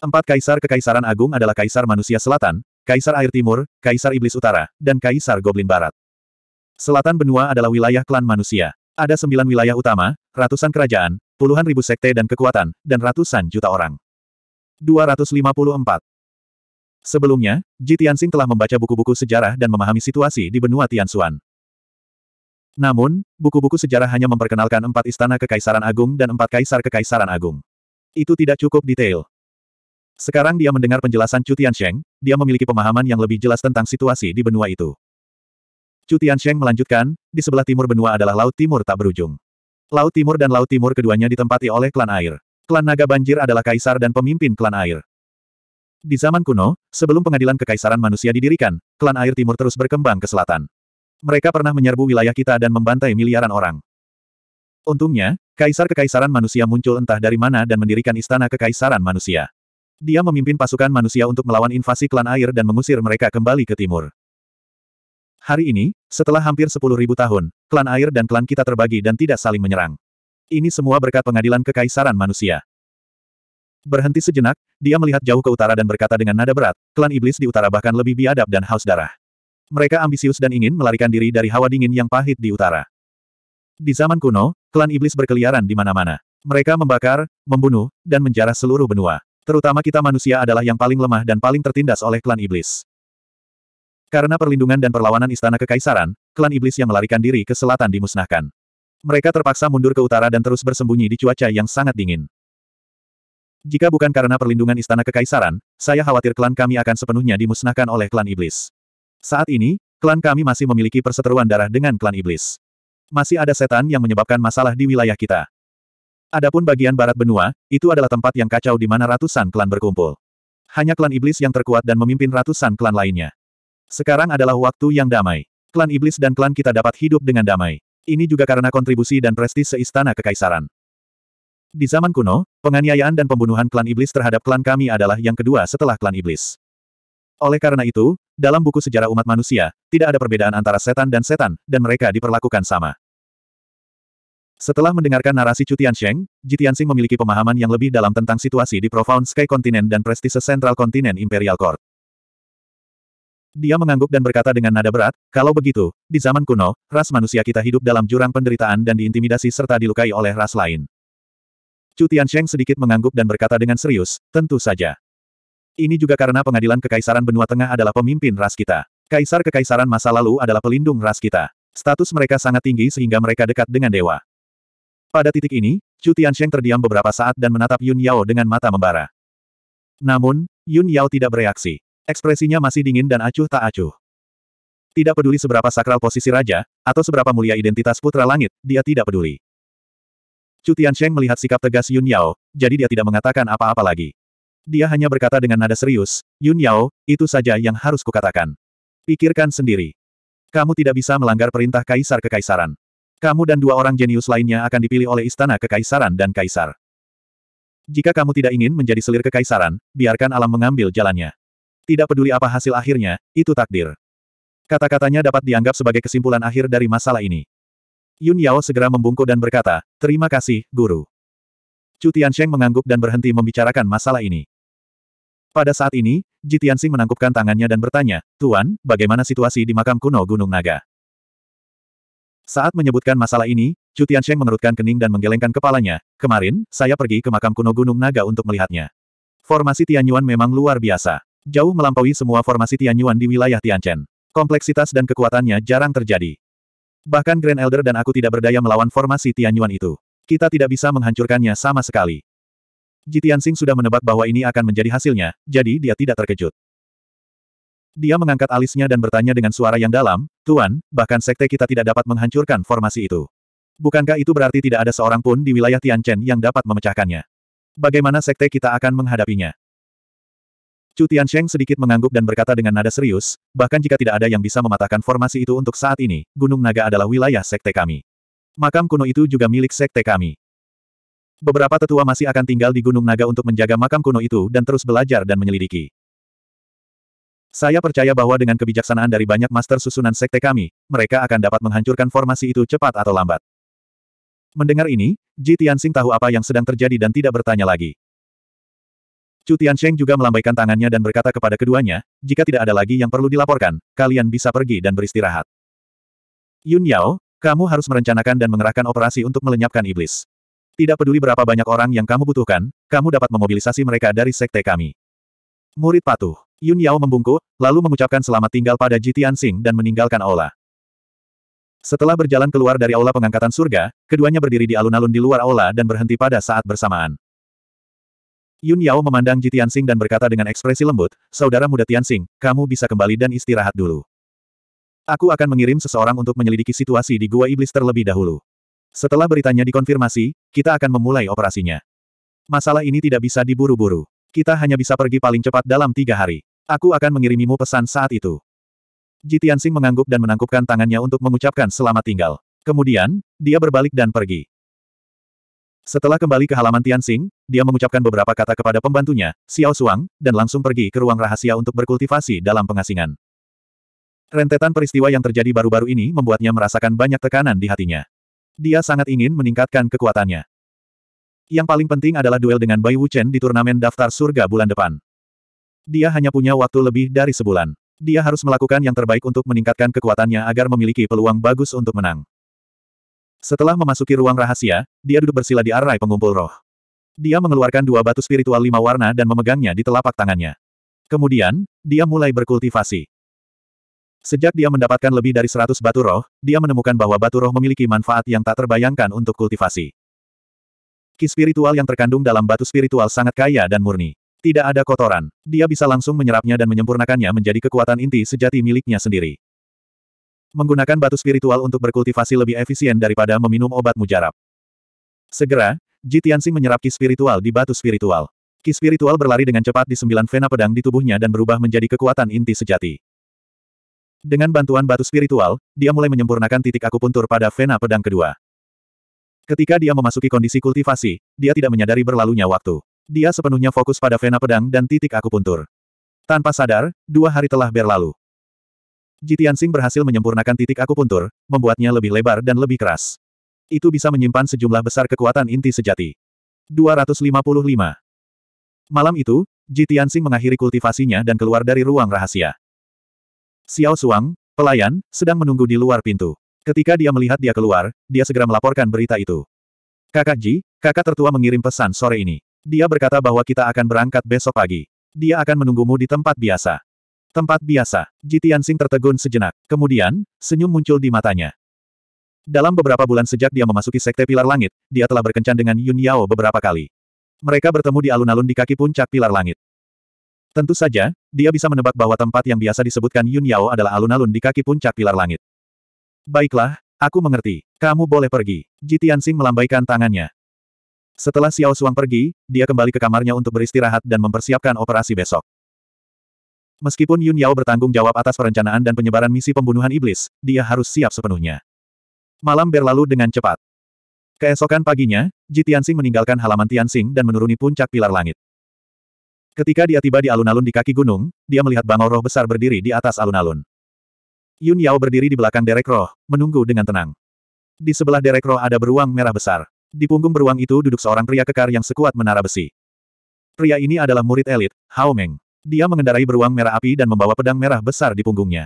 [SPEAKER 1] Empat kaisar kekaisaran agung adalah Kaisar Manusia Selatan, Kaisar Air Timur, Kaisar Iblis Utara, dan Kaisar Goblin Barat. Selatan benua adalah wilayah klan manusia. Ada sembilan wilayah utama, ratusan kerajaan, puluhan ribu sekte dan kekuatan, dan ratusan juta orang. 254. Sebelumnya, Ji Tianxing telah membaca buku-buku sejarah dan memahami situasi di benua Tianxuan. Namun, buku-buku sejarah hanya memperkenalkan empat istana kekaisaran agung dan empat kaisar kekaisaran agung. Itu tidak cukup detail. Sekarang dia mendengar penjelasan Chu Tianxing, dia memiliki pemahaman yang lebih jelas tentang situasi di benua itu. Chu Tianxing melanjutkan, di sebelah timur benua adalah Laut Timur tak berujung. Laut Timur dan Laut Timur keduanya ditempati oleh klan air. Klan Naga Banjir adalah kaisar dan pemimpin klan air. Di zaman kuno, sebelum pengadilan kekaisaran manusia didirikan, klan air timur terus berkembang ke selatan. Mereka pernah menyerbu wilayah kita dan membantai miliaran orang. Untungnya, kaisar kekaisaran manusia muncul entah dari mana dan mendirikan istana kekaisaran manusia. Dia memimpin pasukan manusia untuk melawan invasi klan air dan mengusir mereka kembali ke timur. Hari ini, setelah hampir 10.000 tahun, klan air dan klan kita terbagi dan tidak saling menyerang. Ini semua berkat pengadilan kekaisaran manusia. Berhenti sejenak, dia melihat jauh ke utara dan berkata dengan nada berat, klan iblis di utara bahkan lebih biadab dan haus darah. Mereka ambisius dan ingin melarikan diri dari hawa dingin yang pahit di utara. Di zaman kuno, klan iblis berkeliaran di mana-mana. Mereka membakar, membunuh, dan menjarah seluruh benua. Terutama kita manusia adalah yang paling lemah dan paling tertindas oleh klan iblis. Karena perlindungan dan perlawanan istana kekaisaran, klan iblis yang melarikan diri ke selatan dimusnahkan. Mereka terpaksa mundur ke utara dan terus bersembunyi di cuaca yang sangat dingin. Jika bukan karena perlindungan istana kekaisaran, saya khawatir klan kami akan sepenuhnya dimusnahkan oleh klan iblis. Saat ini, klan kami masih memiliki perseteruan darah dengan klan iblis. Masih ada setan yang menyebabkan masalah di wilayah kita. Adapun bagian barat benua, itu adalah tempat yang kacau di mana ratusan klan berkumpul. Hanya klan iblis yang terkuat dan memimpin ratusan klan lainnya. Sekarang adalah waktu yang damai. Klan iblis dan klan kita dapat hidup dengan damai. Ini juga karena kontribusi dan prestis seistana kekaisaran. Di zaman kuno, penganiayaan dan pembunuhan klan iblis terhadap klan kami adalah yang kedua setelah klan iblis. Oleh karena itu, dalam buku sejarah umat manusia, tidak ada perbedaan antara setan dan setan, dan mereka diperlakukan sama. Setelah mendengarkan narasi Chu Tiansheng, Ji Tianxing memiliki pemahaman yang lebih dalam tentang situasi di Profound Sky Continent dan prestise Central Continent Imperial Court. Dia mengangguk dan berkata dengan nada berat, kalau begitu, di zaman kuno, ras manusia kita hidup dalam jurang penderitaan dan diintimidasi serta dilukai oleh ras lain. Chu Tiansheng sedikit mengangguk dan berkata dengan serius, tentu saja. Ini juga karena pengadilan Kekaisaran Benua Tengah adalah pemimpin ras kita. Kaisar Kekaisaran masa lalu adalah pelindung ras kita. Status mereka sangat tinggi sehingga mereka dekat dengan dewa. Pada titik ini, Chu Tiansheng terdiam beberapa saat dan menatap Yun Yao dengan mata membara. Namun, Yun Yao tidak bereaksi. Ekspresinya masih dingin dan acuh tak acuh. Tidak peduli seberapa sakral posisi raja, atau seberapa mulia identitas putra langit, dia tidak peduli. Chu Tiansheng melihat sikap tegas Yun Yao, jadi dia tidak mengatakan apa-apa lagi. Dia hanya berkata dengan nada serius, Yun Yao, itu saja yang harus kukatakan. Pikirkan sendiri. Kamu tidak bisa melanggar perintah kaisar kekaisaran. Kamu dan dua orang jenius lainnya akan dipilih oleh istana kekaisaran dan kaisar. Jika kamu tidak ingin menjadi selir kekaisaran, biarkan alam mengambil jalannya. Tidak peduli apa hasil akhirnya, itu takdir. Kata-katanya dapat dianggap sebagai kesimpulan akhir dari masalah ini. Yun Yao segera membungkuk dan berkata, Terima kasih, Guru. Chu Tiansheng mengangguk dan berhenti membicarakan masalah ini. Pada saat ini, Ji Tianxing menangkupkan tangannya dan bertanya, Tuan, bagaimana situasi di makam kuno Gunung Naga? Saat menyebutkan masalah ini, Chu Tiansheng mengerutkan kening dan menggelengkan kepalanya, kemarin, saya pergi ke makam kuno Gunung Naga untuk melihatnya. Formasi Tianyuan memang luar biasa. Jauh melampaui semua formasi Tianyuan di wilayah Tianchen. Kompleksitas dan kekuatannya jarang terjadi. Bahkan Grand Elder dan aku tidak berdaya melawan formasi Tianyuan itu. Kita tidak bisa menghancurkannya sama sekali. Jitian Tianxing sudah menebak bahwa ini akan menjadi hasilnya, jadi dia tidak terkejut. Dia mengangkat alisnya dan bertanya dengan suara yang dalam, Tuan, bahkan sekte kita tidak dapat menghancurkan formasi itu. Bukankah itu berarti tidak ada seorang pun di wilayah Tianchen yang dapat memecahkannya? Bagaimana sekte kita akan menghadapinya? Chu Tiansheng sedikit mengangguk dan berkata dengan nada serius, bahkan jika tidak ada yang bisa mematahkan formasi itu untuk saat ini, Gunung Naga adalah wilayah sekte kami. Makam kuno itu juga milik sekte kami. Beberapa tetua masih akan tinggal di Gunung Naga untuk menjaga makam kuno itu dan terus belajar dan menyelidiki. Saya percaya bahwa dengan kebijaksanaan dari banyak master susunan sekte kami, mereka akan dapat menghancurkan formasi itu cepat atau lambat. Mendengar ini, Ji Tianxing tahu apa yang sedang terjadi dan tidak bertanya lagi. Chu Tiansheng juga melambaikan tangannya dan berkata kepada keduanya, jika tidak ada lagi yang perlu dilaporkan, kalian bisa pergi dan beristirahat. Yun Yao, kamu harus merencanakan dan mengerahkan operasi untuk melenyapkan iblis. Tidak peduli berapa banyak orang yang kamu butuhkan, kamu dapat memobilisasi mereka dari sekte kami. Murid patuh, Yun Yao membungkuk, lalu mengucapkan selamat tinggal pada Ji Tianxing dan meninggalkan aula. Setelah berjalan keluar dari aula pengangkatan surga, keduanya berdiri di alun-alun di luar aula dan berhenti pada saat bersamaan. Yun Yao memandang Ji Tianxing dan berkata dengan ekspresi lembut, Saudara muda Tianxing, kamu bisa kembali dan istirahat dulu. Aku akan mengirim seseorang untuk menyelidiki situasi di Gua Iblis terlebih dahulu. Setelah beritanya dikonfirmasi, kita akan memulai operasinya. Masalah ini tidak bisa diburu-buru. Kita hanya bisa pergi paling cepat dalam tiga hari. Aku akan mengirimimu pesan saat itu. Ji Tianxing mengangguk dan menangkupkan tangannya untuk mengucapkan selamat tinggal. Kemudian, dia berbalik dan pergi. Setelah kembali ke halaman Tianxing, dia mengucapkan beberapa kata kepada pembantunya, Xiao Suang, dan langsung pergi ke ruang rahasia untuk berkultivasi dalam pengasingan. Rentetan peristiwa yang terjadi baru-baru ini membuatnya merasakan banyak tekanan di hatinya. Dia sangat ingin meningkatkan kekuatannya. Yang paling penting adalah duel dengan Bai Wuchen di turnamen daftar surga bulan depan. Dia hanya punya waktu lebih dari sebulan. Dia harus melakukan yang terbaik untuk meningkatkan kekuatannya agar memiliki peluang bagus untuk menang. Setelah memasuki ruang rahasia, dia duduk bersila di arai pengumpul roh. Dia mengeluarkan dua batu spiritual lima warna dan memegangnya di telapak tangannya. Kemudian, dia mulai berkultivasi. Sejak dia mendapatkan lebih dari seratus batu roh, dia menemukan bahwa batu roh memiliki manfaat yang tak terbayangkan untuk kultivasi. Ki spiritual yang terkandung dalam batu spiritual sangat kaya dan murni. Tidak ada kotoran. Dia bisa langsung menyerapnya dan menyempurnakannya menjadi kekuatan inti sejati miliknya sendiri. Menggunakan batu spiritual untuk berkultivasi lebih efisien daripada meminum obat mujarab. Segera, Ji Tianxing menyerap ki spiritual di batu spiritual. Ki spiritual berlari dengan cepat di sembilan vena pedang di tubuhnya dan berubah menjadi kekuatan inti sejati. Dengan bantuan batu spiritual, dia mulai menyempurnakan titik akupuntur pada vena pedang kedua. Ketika dia memasuki kondisi kultivasi, dia tidak menyadari berlalunya waktu. Dia sepenuhnya fokus pada vena pedang dan titik akupuntur. Tanpa sadar, dua hari telah berlalu. Sing berhasil menyempurnakan titik akupuntur, membuatnya lebih lebar dan lebih keras. Itu bisa menyimpan sejumlah besar kekuatan inti sejati. 255. Malam itu, Sing mengakhiri kultivasinya dan keluar dari ruang rahasia. Xiao Suang, pelayan, sedang menunggu di luar pintu. Ketika dia melihat dia keluar, dia segera melaporkan berita itu. Kakak Ji, kakak tertua mengirim pesan sore ini. Dia berkata bahwa kita akan berangkat besok pagi. Dia akan menunggumu di tempat biasa. Tempat biasa, Jitiansing tertegun sejenak. Kemudian, senyum muncul di matanya. Dalam beberapa bulan sejak dia memasuki Sekte Pilar Langit, dia telah berkencan dengan Yun Yao beberapa kali. Mereka bertemu di alun-alun di kaki puncak Pilar Langit. Tentu saja, dia bisa menebak bahwa tempat yang biasa disebutkan Yun Yao adalah alun-alun di kaki puncak Pilar Langit. Baiklah, aku mengerti. Kamu boleh pergi. Jitiansing melambaikan tangannya. Setelah Xiao Suang pergi, dia kembali ke kamarnya untuk beristirahat dan mempersiapkan operasi besok. Meskipun Yun Yao bertanggung jawab atas perencanaan dan penyebaran misi pembunuhan iblis, dia harus siap sepenuhnya. Malam berlalu dengan cepat. Keesokan paginya, Ji Tianxing meninggalkan halaman Tianxing dan menuruni puncak pilar langit. Ketika dia tiba di alun-alun di kaki gunung, dia melihat bangau roh besar berdiri di atas alun-alun. Yun Yao berdiri di belakang derek roh, menunggu dengan tenang. Di sebelah derek roh ada beruang merah besar. Di punggung beruang itu duduk seorang pria kekar yang sekuat menara besi. Pria ini adalah murid elit, Hao Meng. Dia mengendarai beruang merah api dan membawa pedang merah besar di punggungnya.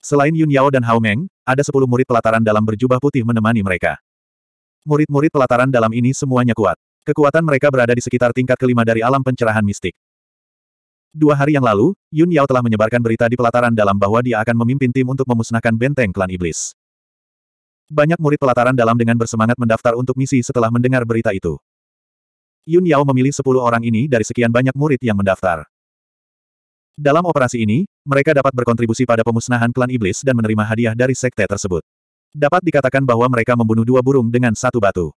[SPEAKER 1] Selain Yun Yao dan Hao Meng, ada sepuluh murid pelataran dalam berjubah putih menemani mereka. Murid-murid pelataran dalam ini semuanya kuat. Kekuatan mereka berada di sekitar tingkat kelima dari alam pencerahan mistik. Dua hari yang lalu, Yun Yao telah menyebarkan berita di pelataran dalam bahwa dia akan memimpin tim untuk memusnahkan benteng klan iblis. Banyak murid pelataran dalam dengan bersemangat mendaftar untuk misi setelah mendengar berita itu. Yun Yao memilih sepuluh orang ini dari sekian banyak murid yang mendaftar. Dalam operasi ini, mereka dapat berkontribusi pada pemusnahan klan iblis dan menerima hadiah dari sekte tersebut. Dapat dikatakan bahwa mereka membunuh dua burung dengan satu batu.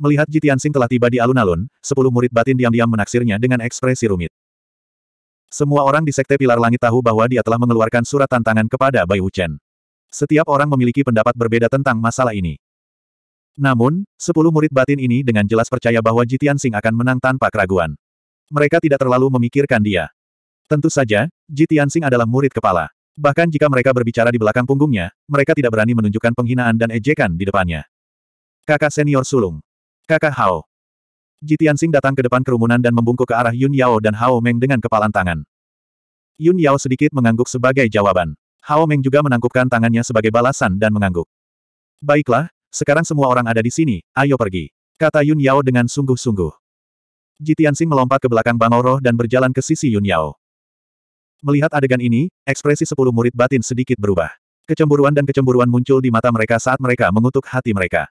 [SPEAKER 1] Melihat Jitian Sing telah tiba di alun-alun, sepuluh murid batin diam-diam menaksirnya dengan ekspresi rumit. Semua orang di Sekte Pilar Langit tahu bahwa dia telah mengeluarkan surat tantangan kepada Bai Wuchen. Setiap orang memiliki pendapat berbeda tentang masalah ini. Namun, sepuluh murid batin ini dengan jelas percaya bahwa Jitian Sing akan menang tanpa keraguan. Mereka tidak terlalu memikirkan dia. Tentu saja, Jitian Sing adalah murid kepala. Bahkan jika mereka berbicara di belakang punggungnya, mereka tidak berani menunjukkan penghinaan dan ejekan di depannya. Kakak senior sulung. Kakak Hao. Jitian Sing datang ke depan kerumunan dan membungkuk ke arah Yun Yao dan Hao Meng dengan kepalan tangan. Yun Yao sedikit mengangguk sebagai jawaban. Hao Meng juga menangkupkan tangannya sebagai balasan dan mengangguk. Baiklah, sekarang semua orang ada di sini, ayo pergi. Kata Yun Yao dengan sungguh-sungguh. Jitiansing melompat ke belakang Bang Oro dan berjalan ke sisi Yun Yao. Melihat adegan ini, ekspresi sepuluh murid batin sedikit berubah. Kecemburuan dan kecemburuan muncul di mata mereka saat mereka mengutuk hati mereka.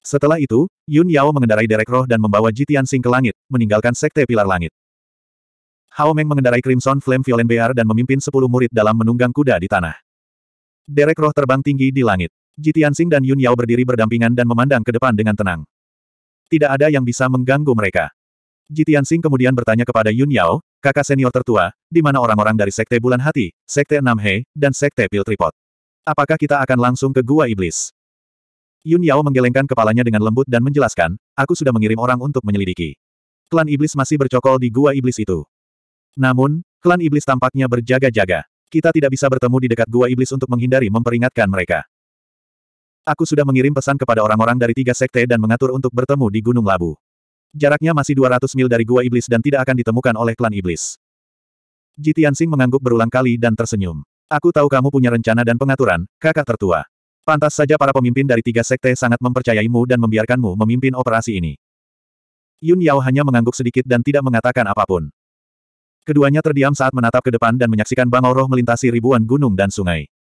[SPEAKER 1] Setelah itu, Yun Yao mengendarai derek roh dan membawa Jitiansing ke langit, meninggalkan sekte pilar langit. Hao Meng mengendarai Crimson Flame Violent Bear dan memimpin sepuluh murid dalam menunggang kuda di tanah. Derek roh terbang tinggi di langit. Ji dan Yun Yao berdiri berdampingan dan memandang ke depan dengan tenang. Tidak ada yang bisa mengganggu mereka. Ji kemudian bertanya kepada Yun Yao, kakak senior tertua, di mana orang-orang dari Sekte Bulan Hati, Sekte Enam He, dan Sekte Pil Piltripot. Apakah kita akan langsung ke Gua Iblis? Yun Yao menggelengkan kepalanya dengan lembut dan menjelaskan, aku sudah mengirim orang untuk menyelidiki. Klan Iblis masih bercokol di Gua Iblis itu. Namun, klan Iblis tampaknya berjaga-jaga. Kita tidak bisa bertemu di dekat Gua Iblis untuk menghindari memperingatkan mereka. Aku sudah mengirim pesan kepada orang-orang dari tiga sekte dan mengatur untuk bertemu di Gunung Labu. Jaraknya masih 200 mil dari Gua Iblis dan tidak akan ditemukan oleh klan Iblis. Ji Tianxing mengangguk berulang kali dan tersenyum. Aku tahu kamu punya rencana dan pengaturan, kakak tertua. Pantas saja para pemimpin dari tiga sekte sangat mempercayaimu dan membiarkanmu memimpin operasi ini. Yun Yao hanya mengangguk sedikit dan tidak mengatakan apapun. Keduanya terdiam saat menatap ke depan dan menyaksikan Bang roh melintasi ribuan gunung dan sungai.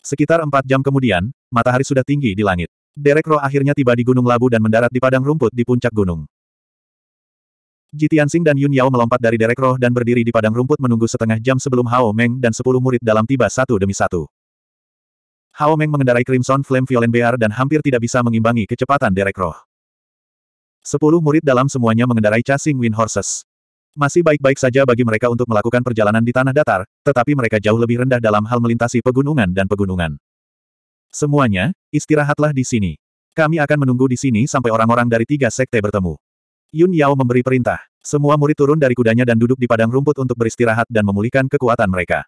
[SPEAKER 1] Sekitar empat jam kemudian, matahari sudah tinggi di langit. Derek Roh akhirnya tiba di Gunung Labu dan mendarat di padang rumput di puncak gunung. Jitiansing dan Yun Yao melompat dari derek roh dan berdiri di padang rumput menunggu setengah jam sebelum Hao Meng dan sepuluh murid dalam tiba satu demi satu. Hao Meng mengendarai Crimson Flame Violent Bear dan hampir tidak bisa mengimbangi kecepatan derek roh. Sepuluh murid dalam semuanya mengendarai Chasing Wind Horses. Masih baik-baik saja bagi mereka untuk melakukan perjalanan di tanah datar, tetapi mereka jauh lebih rendah dalam hal melintasi pegunungan dan pegunungan. Semuanya, istirahatlah di sini. Kami akan menunggu di sini sampai orang-orang dari tiga sekte bertemu. Yun Yao memberi perintah. Semua murid turun dari kudanya dan duduk di padang rumput untuk beristirahat dan memulihkan kekuatan mereka.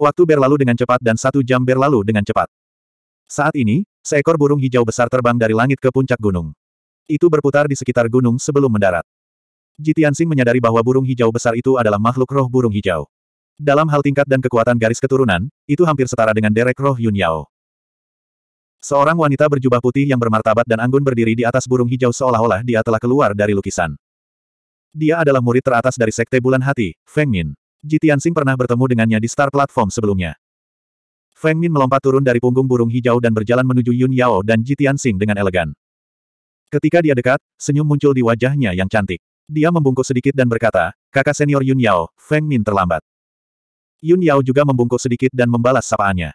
[SPEAKER 1] Waktu berlalu dengan cepat dan satu jam berlalu dengan cepat. Saat ini, seekor burung hijau besar terbang dari langit ke puncak gunung. Itu berputar di sekitar gunung sebelum mendarat. Jitiansing menyadari bahwa burung hijau besar itu adalah makhluk roh burung hijau. Dalam hal tingkat dan kekuatan garis keturunan, itu hampir setara dengan derek roh Yun Yao. Seorang wanita berjubah putih yang bermartabat dan anggun berdiri di atas burung hijau seolah-olah dia telah keluar dari lukisan. Dia adalah murid teratas dari Sekte Bulan Hati, Feng Min. Jitiansing pernah bertemu dengannya di Star Platform sebelumnya. Feng Min melompat turun dari punggung burung hijau dan berjalan menuju Yun Yao dan Jitiansing dengan elegan. Ketika dia dekat, senyum muncul di wajahnya yang cantik. Dia membungkuk sedikit dan berkata, kakak senior Yun Yao, Feng Min terlambat. Yun Yao juga membungkuk sedikit dan membalas sapaannya.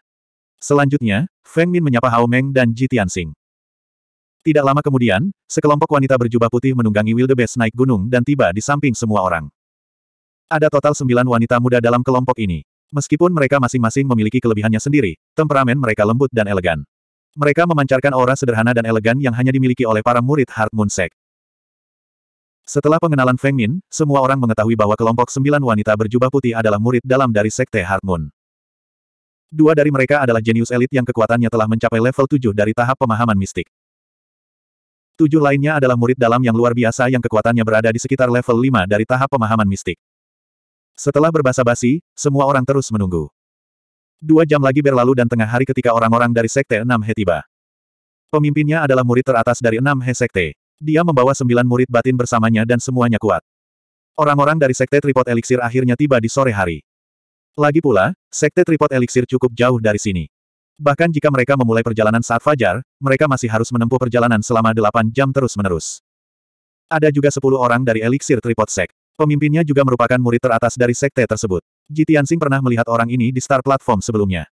[SPEAKER 1] Selanjutnya, Feng Min menyapa Hao Meng dan Ji Tianxing. Tidak lama kemudian, sekelompok wanita berjubah putih menunggangi wildebeest naik gunung dan tiba di samping semua orang. Ada total sembilan wanita muda dalam kelompok ini. Meskipun mereka masing-masing memiliki kelebihannya sendiri, temperamen mereka lembut dan elegan. Mereka memancarkan aura sederhana dan elegan yang hanya dimiliki oleh para murid Heart Moon setelah pengenalan Feng Min, semua orang mengetahui bahwa kelompok sembilan wanita berjubah putih adalah murid dalam dari Sekte Heart Moon. Dua dari mereka adalah jenius elit yang kekuatannya telah mencapai level tujuh dari tahap pemahaman mistik. Tujuh lainnya adalah murid dalam yang luar biasa yang kekuatannya berada di sekitar level lima dari tahap pemahaman mistik. Setelah berbahasa basi, semua orang terus menunggu. Dua jam lagi berlalu dan tengah hari ketika orang-orang dari Sekte 6 He tiba. Pemimpinnya adalah murid teratas dari 6 He Sekte. Dia membawa sembilan murid batin bersamanya dan semuanya kuat. Orang-orang dari Sekte Tripod Elixir akhirnya tiba di sore hari. Lagi pula, Sekte Tripod Elixir cukup jauh dari sini. Bahkan jika mereka memulai perjalanan saat fajar, mereka masih harus menempuh perjalanan selama delapan jam terus-menerus. Ada juga sepuluh orang dari Elixir Tripod Sek. Pemimpinnya juga merupakan murid teratas dari sekte tersebut. Jitian Jitiansing pernah melihat orang ini di Star Platform sebelumnya.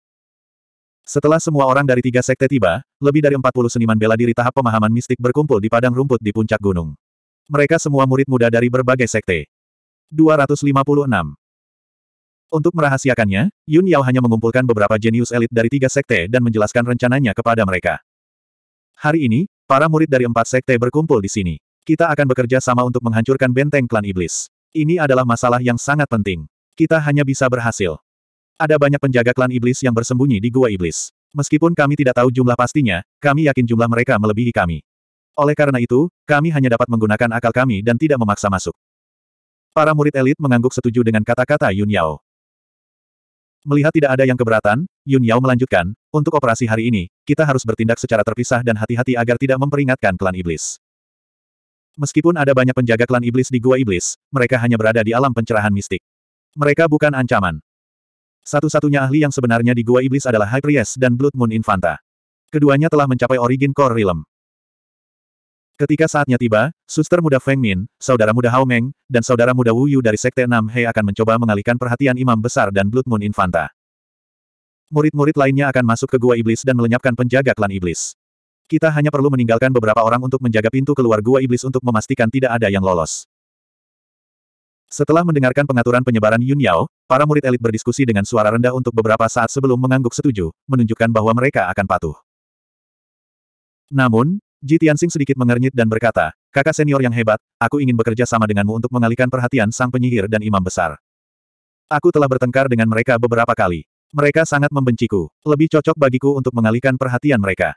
[SPEAKER 1] Setelah semua orang dari tiga sekte tiba, lebih dari 40 seniman bela diri tahap pemahaman mistik berkumpul di padang rumput di puncak gunung. Mereka semua murid muda dari berbagai sekte. 256. Untuk merahasiakannya, Yun Yao hanya mengumpulkan beberapa jenius elit dari tiga sekte dan menjelaskan rencananya kepada mereka. Hari ini, para murid dari empat sekte berkumpul di sini. Kita akan bekerja sama untuk menghancurkan benteng klan iblis. Ini adalah masalah yang sangat penting. Kita hanya bisa berhasil. Ada banyak penjaga klan iblis yang bersembunyi di gua iblis. Meskipun kami tidak tahu jumlah pastinya, kami yakin jumlah mereka melebihi kami. Oleh karena itu, kami hanya dapat menggunakan akal kami dan tidak memaksa masuk. Para murid elit mengangguk setuju dengan kata-kata Yun Yao. Melihat tidak ada yang keberatan, Yun Yao melanjutkan, untuk operasi hari ini, kita harus bertindak secara terpisah dan hati-hati agar tidak memperingatkan klan iblis. Meskipun ada banyak penjaga klan iblis di Gua Iblis, mereka hanya berada di alam pencerahan mistik. Mereka bukan ancaman. Satu-satunya ahli yang sebenarnya di Gua Iblis adalah High Priest dan Blood Moon Infanta. Keduanya telah mencapai origin core realm. Ketika saatnya tiba, suster muda Feng Min, saudara muda Hao Meng, dan saudara muda Wu Yu dari Sekte 6 Hei akan mencoba mengalihkan perhatian Imam Besar dan Blood Moon Infanta. Murid-murid lainnya akan masuk ke Gua Iblis dan melenyapkan penjaga klan Iblis. Kita hanya perlu meninggalkan beberapa orang untuk menjaga pintu keluar Gua Iblis untuk memastikan tidak ada yang lolos. Setelah mendengarkan pengaturan penyebaran Yun Yao, para murid elit berdiskusi dengan suara rendah untuk beberapa saat sebelum mengangguk setuju, menunjukkan bahwa mereka akan patuh. Namun, Ji Tianxing sedikit mengernyit dan berkata, kakak senior yang hebat, aku ingin bekerja sama denganmu untuk mengalihkan perhatian sang penyihir dan imam besar. Aku telah bertengkar dengan mereka beberapa kali. Mereka sangat membenciku. Lebih cocok bagiku untuk mengalihkan perhatian mereka.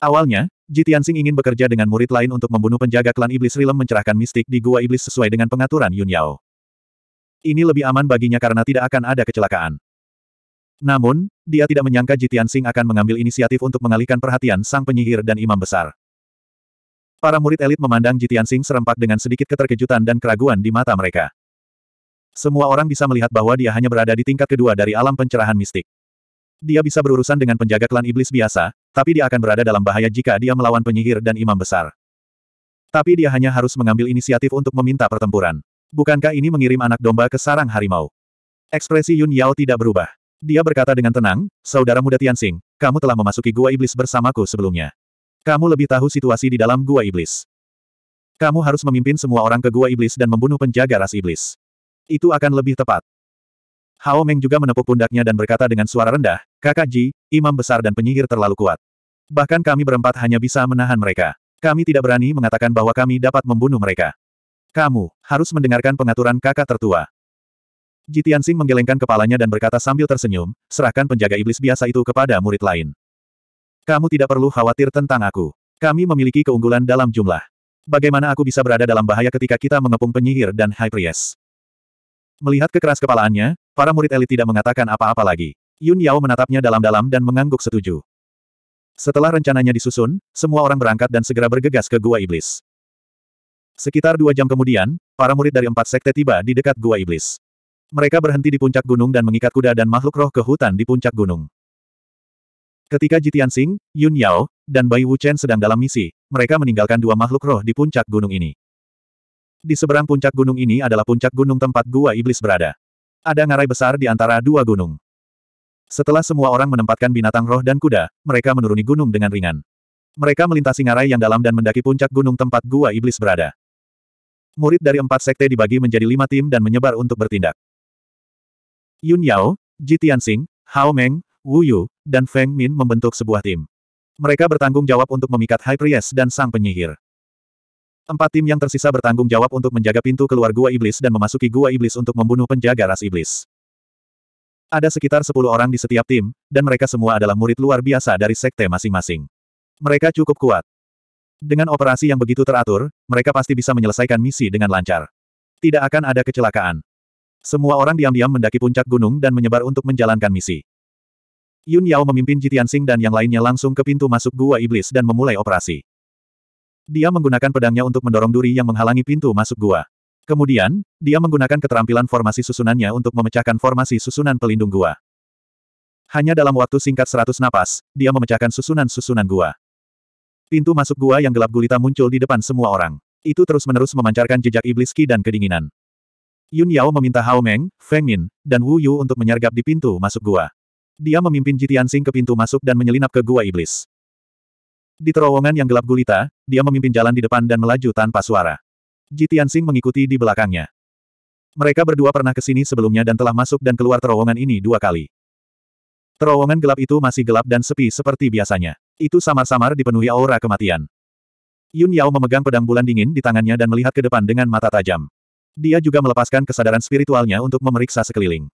[SPEAKER 1] Awalnya, Jitiansing ingin bekerja dengan murid lain untuk membunuh penjaga klan iblis Rilem mencerahkan mistik di Gua Iblis sesuai dengan pengaturan Yun Yao. Ini lebih aman baginya karena tidak akan ada kecelakaan. Namun, dia tidak menyangka Jitiansing akan mengambil inisiatif untuk mengalihkan perhatian sang penyihir dan imam besar. Para murid elit memandang Jitiansing serempak dengan sedikit keterkejutan dan keraguan di mata mereka. Semua orang bisa melihat bahwa dia hanya berada di tingkat kedua dari alam pencerahan mistik. Dia bisa berurusan dengan penjaga klan iblis biasa, tapi dia akan berada dalam bahaya jika dia melawan penyihir dan imam besar. Tapi dia hanya harus mengambil inisiatif untuk meminta pertempuran. Bukankah ini mengirim anak domba ke sarang harimau? Ekspresi Yun Yao tidak berubah. Dia berkata dengan tenang, Saudara muda Tianxing, kamu telah memasuki gua iblis bersamaku sebelumnya. Kamu lebih tahu situasi di dalam gua iblis. Kamu harus memimpin semua orang ke gua iblis dan membunuh penjaga ras iblis. Itu akan lebih tepat. Hao Meng juga menepuk pundaknya dan berkata dengan suara rendah, Kakak Ji, imam besar dan penyihir terlalu kuat. Bahkan kami berempat hanya bisa menahan mereka. Kami tidak berani mengatakan bahwa kami dapat membunuh mereka. Kamu, harus mendengarkan pengaturan kakak tertua. Jitian Sing menggelengkan kepalanya dan berkata sambil tersenyum, serahkan penjaga iblis biasa itu kepada murid lain. Kamu tidak perlu khawatir tentang aku. Kami memiliki keunggulan dalam jumlah. Bagaimana aku bisa berada dalam bahaya ketika kita mengepung penyihir dan High Priest? Melihat kekeras kepalaannya, para murid elit tidak mengatakan apa-apa lagi. Yun Yao menatapnya dalam-dalam dan mengangguk setuju. Setelah rencananya disusun, semua orang berangkat dan segera bergegas ke Gua Iblis. Sekitar dua jam kemudian, para murid dari empat sekte tiba di dekat Gua Iblis. Mereka berhenti di puncak gunung dan mengikat kuda dan makhluk roh ke hutan di puncak gunung. Ketika Jitian Sing, Yun Yao, dan Bai Wu Chen sedang dalam misi, mereka meninggalkan dua makhluk roh di puncak gunung ini. Di seberang puncak gunung ini adalah puncak gunung tempat gua iblis berada. Ada ngarai besar di antara dua gunung. Setelah semua orang menempatkan binatang roh dan kuda, mereka menuruni gunung dengan ringan. Mereka melintasi ngarai yang dalam dan mendaki puncak gunung tempat gua iblis berada. Murid dari empat sekte dibagi menjadi lima tim dan menyebar untuk bertindak. Yun Yao, Ji Tianxing, Hao Meng, Wu Yu, dan Feng Min membentuk sebuah tim. Mereka bertanggung jawab untuk memikat High Priest dan Sang Penyihir. Empat tim yang tersisa bertanggung jawab untuk menjaga pintu keluar Gua Iblis dan memasuki Gua Iblis untuk membunuh penjaga ras iblis. Ada sekitar 10 orang di setiap tim, dan mereka semua adalah murid luar biasa dari sekte masing-masing. Mereka cukup kuat. Dengan operasi yang begitu teratur, mereka pasti bisa menyelesaikan misi dengan lancar. Tidak akan ada kecelakaan. Semua orang diam-diam mendaki puncak gunung dan menyebar untuk menjalankan misi. Yun Yao memimpin Jitian Sing dan yang lainnya langsung ke pintu masuk gua iblis dan memulai operasi. Dia menggunakan pedangnya untuk mendorong duri yang menghalangi pintu masuk gua. Kemudian, dia menggunakan keterampilan formasi susunannya untuk memecahkan formasi susunan pelindung gua. Hanya dalam waktu singkat seratus napas, dia memecahkan susunan-susunan gua. Pintu masuk gua yang gelap gulita muncul di depan semua orang. Itu terus-menerus memancarkan jejak iblis Qi dan kedinginan. Yun Yao meminta Hao Meng, Feng Min, dan Wu Yu untuk menyergap di pintu masuk gua. Dia memimpin Jitian Sing ke pintu masuk dan menyelinap ke gua iblis. Di terowongan yang gelap gulita, dia memimpin jalan di depan dan melaju tanpa suara. Ji Tianxing mengikuti di belakangnya. Mereka berdua pernah ke sini sebelumnya dan telah masuk dan keluar terowongan ini dua kali. Terowongan gelap itu masih gelap dan sepi seperti biasanya. Itu samar-samar dipenuhi aura kematian. Yun Yao memegang pedang bulan dingin di tangannya dan melihat ke depan dengan mata tajam. Dia juga melepaskan kesadaran spiritualnya untuk memeriksa sekeliling.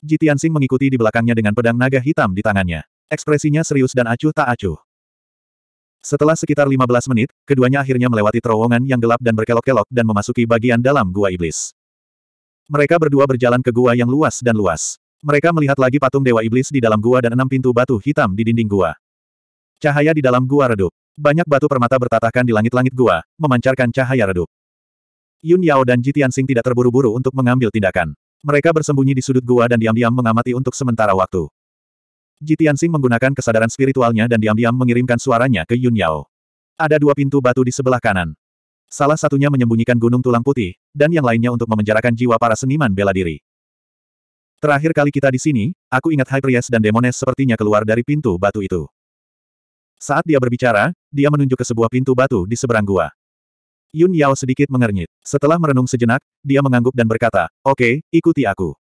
[SPEAKER 1] Ji Tianxing mengikuti di belakangnya dengan pedang naga hitam di tangannya. Ekspresinya serius dan acuh tak acuh. Setelah sekitar 15 menit, keduanya akhirnya melewati terowongan yang gelap dan berkelok-kelok dan memasuki bagian dalam gua iblis. Mereka berdua berjalan ke gua yang luas dan luas. Mereka melihat lagi patung Dewa Iblis di dalam gua dan enam pintu batu hitam di dinding gua. Cahaya di dalam gua redup. Banyak batu permata bertatahkan di langit-langit gua, memancarkan cahaya redup. Yun Yao dan Ji Tianxing tidak terburu-buru untuk mengambil tindakan. Mereka bersembunyi di sudut gua dan diam-diam mengamati untuk sementara waktu. Jitian Sing menggunakan kesadaran spiritualnya dan diam-diam mengirimkan suaranya ke Yun Yao. Ada dua pintu batu di sebelah kanan. Salah satunya menyembunyikan gunung tulang putih, dan yang lainnya untuk memenjarakan jiwa para seniman bela diri. Terakhir kali kita di sini, aku ingat Hyperies dan Demones sepertinya keluar dari pintu batu itu. Saat dia berbicara, dia menunjuk ke sebuah pintu batu di seberang gua. Yun Yao sedikit mengernyit. Setelah merenung sejenak, dia mengangguk dan berkata, Oke, okay, ikuti aku.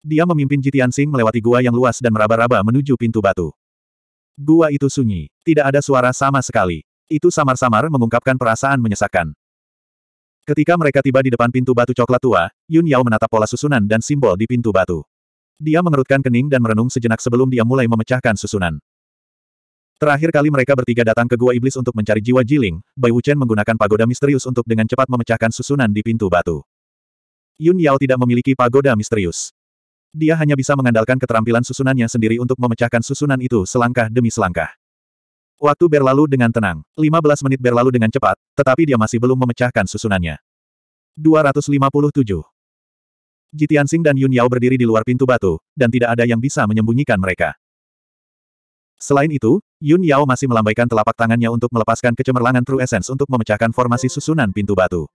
[SPEAKER 1] Dia memimpin Jitian Sing melewati gua yang luas dan meraba-raba menuju pintu batu. Gua itu sunyi. Tidak ada suara sama sekali. Itu samar-samar mengungkapkan perasaan menyesakkan. Ketika mereka tiba di depan pintu batu coklat tua, Yun Yao menatap pola susunan dan simbol di pintu batu. Dia mengerutkan kening dan merenung sejenak sebelum dia mulai memecahkan susunan. Terakhir kali mereka bertiga datang ke Gua Iblis untuk mencari jiwa Jiling, Bai Wuchen menggunakan pagoda misterius untuk dengan cepat memecahkan susunan di pintu batu. Yun Yao tidak memiliki pagoda misterius. Dia hanya bisa mengandalkan keterampilan susunannya sendiri untuk memecahkan susunan itu selangkah demi selangkah. Waktu berlalu dengan tenang. 15 menit berlalu dengan cepat, tetapi dia masih belum memecahkan susunannya. 257. Jitiansing dan Yun Yao berdiri di luar pintu batu, dan tidak ada yang bisa menyembunyikan mereka. Selain itu, Yun Yao masih melambaikan telapak tangannya untuk melepaskan kecemerlangan True Essence untuk memecahkan formasi susunan pintu batu.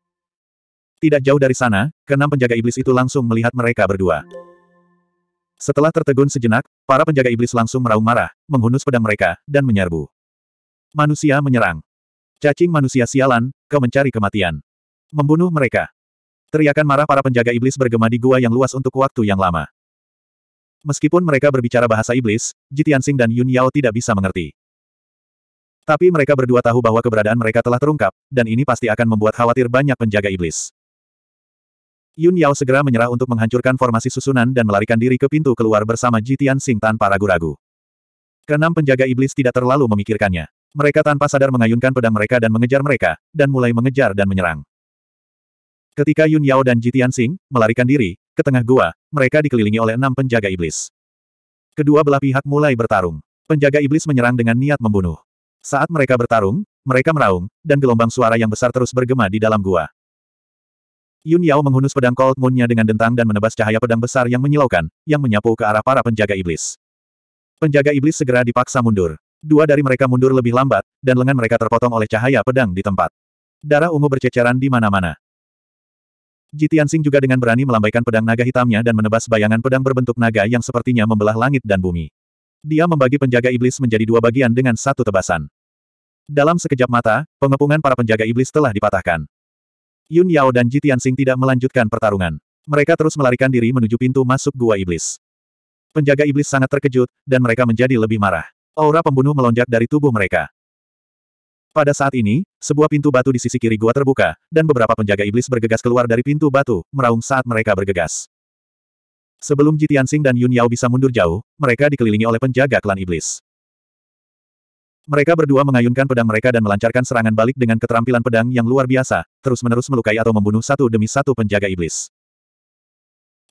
[SPEAKER 1] Tidak jauh dari sana, keenam penjaga iblis itu langsung melihat mereka berdua. Setelah tertegun sejenak, para penjaga iblis langsung meraung marah, menghunus pedang mereka, dan menyerbu. Manusia menyerang. Cacing manusia sialan, kau mencari kematian. Membunuh mereka. Teriakan marah para penjaga iblis bergema di gua yang luas untuk waktu yang lama. Meskipun mereka berbicara bahasa iblis, Jitiansing dan Yun Yao tidak bisa mengerti. Tapi mereka berdua tahu bahwa keberadaan mereka telah terungkap, dan ini pasti akan membuat khawatir banyak penjaga iblis. Yun Yao segera menyerah untuk menghancurkan formasi susunan dan melarikan diri ke pintu keluar bersama Jitian Sing tanpa ragu-ragu. Keenam penjaga iblis tidak terlalu memikirkannya. Mereka tanpa sadar mengayunkan pedang mereka dan mengejar mereka, dan mulai mengejar dan menyerang. Ketika Yun Yao dan Jitian Sing melarikan diri ke tengah gua, mereka dikelilingi oleh enam penjaga iblis. Kedua belah pihak mulai bertarung. Penjaga iblis menyerang dengan niat membunuh. Saat mereka bertarung, mereka meraung, dan gelombang suara yang besar terus bergema di dalam gua. Yun Yao menghunus pedang Cold Moon-nya dengan dentang dan menebas cahaya pedang besar yang menyilaukan, yang menyapu ke arah para penjaga iblis. Penjaga iblis segera dipaksa mundur. Dua dari mereka mundur lebih lambat, dan lengan mereka terpotong oleh cahaya pedang di tempat. Darah ungu berceceran di mana-mana. Ji Tianxing juga dengan berani melambaikan pedang naga hitamnya dan menebas bayangan pedang berbentuk naga yang sepertinya membelah langit dan bumi. Dia membagi penjaga iblis menjadi dua bagian dengan satu tebasan. Dalam sekejap mata, pengepungan para penjaga iblis telah dipatahkan. Yun Yao dan Ji Tianxing tidak melanjutkan pertarungan. Mereka terus melarikan diri menuju pintu masuk gua iblis. Penjaga iblis sangat terkejut, dan mereka menjadi lebih marah. Aura pembunuh melonjak dari tubuh mereka. Pada saat ini, sebuah pintu batu di sisi kiri gua terbuka, dan beberapa penjaga iblis bergegas keluar dari pintu batu, meraung saat mereka bergegas. Sebelum Jitian Sing dan Yun Yao bisa mundur jauh, mereka dikelilingi oleh penjaga klan iblis. Mereka berdua mengayunkan pedang mereka dan melancarkan serangan balik dengan keterampilan pedang yang luar biasa, terus-menerus melukai atau membunuh satu demi satu penjaga iblis.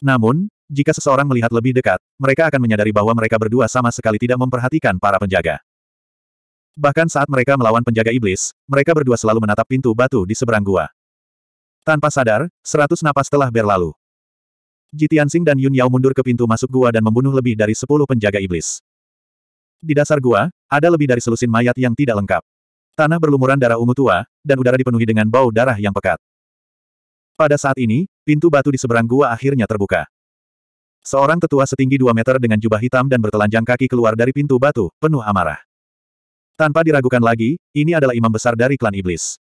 [SPEAKER 1] Namun, jika seseorang melihat lebih dekat, mereka akan menyadari bahwa mereka berdua sama sekali tidak memperhatikan para penjaga. Bahkan saat mereka melawan penjaga iblis, mereka berdua selalu menatap pintu batu di seberang gua. Tanpa sadar, seratus napas telah berlalu. Jitiansing dan Yun Yao mundur ke pintu masuk gua dan membunuh lebih dari sepuluh penjaga iblis. Di dasar gua, ada lebih dari selusin mayat yang tidak lengkap. Tanah berlumuran darah ungu tua, dan udara dipenuhi dengan bau darah yang pekat. Pada saat ini, pintu batu di seberang gua akhirnya terbuka. Seorang tetua setinggi dua meter dengan jubah hitam dan bertelanjang kaki keluar dari pintu batu, penuh amarah. Tanpa diragukan lagi, ini adalah imam besar dari klan iblis.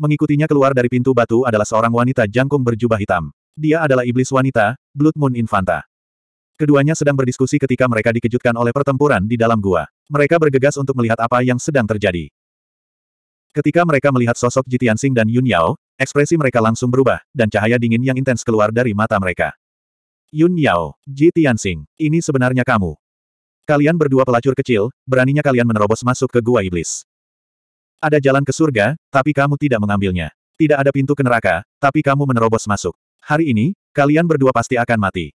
[SPEAKER 1] Mengikutinya keluar dari pintu batu adalah seorang wanita jangkung berjubah hitam. Dia adalah iblis wanita, Blood Moon Infanta. Keduanya sedang berdiskusi ketika mereka dikejutkan oleh pertempuran di dalam gua. Mereka bergegas untuk melihat apa yang sedang terjadi. Ketika mereka melihat sosok Jitiansing dan Yun Yao, ekspresi mereka langsung berubah, dan cahaya dingin yang intens keluar dari mata mereka. Yun Yao, Jitiansing, ini sebenarnya kamu. Kalian berdua pelacur kecil, beraninya kalian menerobos masuk ke gua iblis. Ada jalan ke surga, tapi kamu tidak mengambilnya. Tidak ada pintu ke neraka, tapi kamu menerobos masuk. Hari ini, kalian berdua pasti akan mati.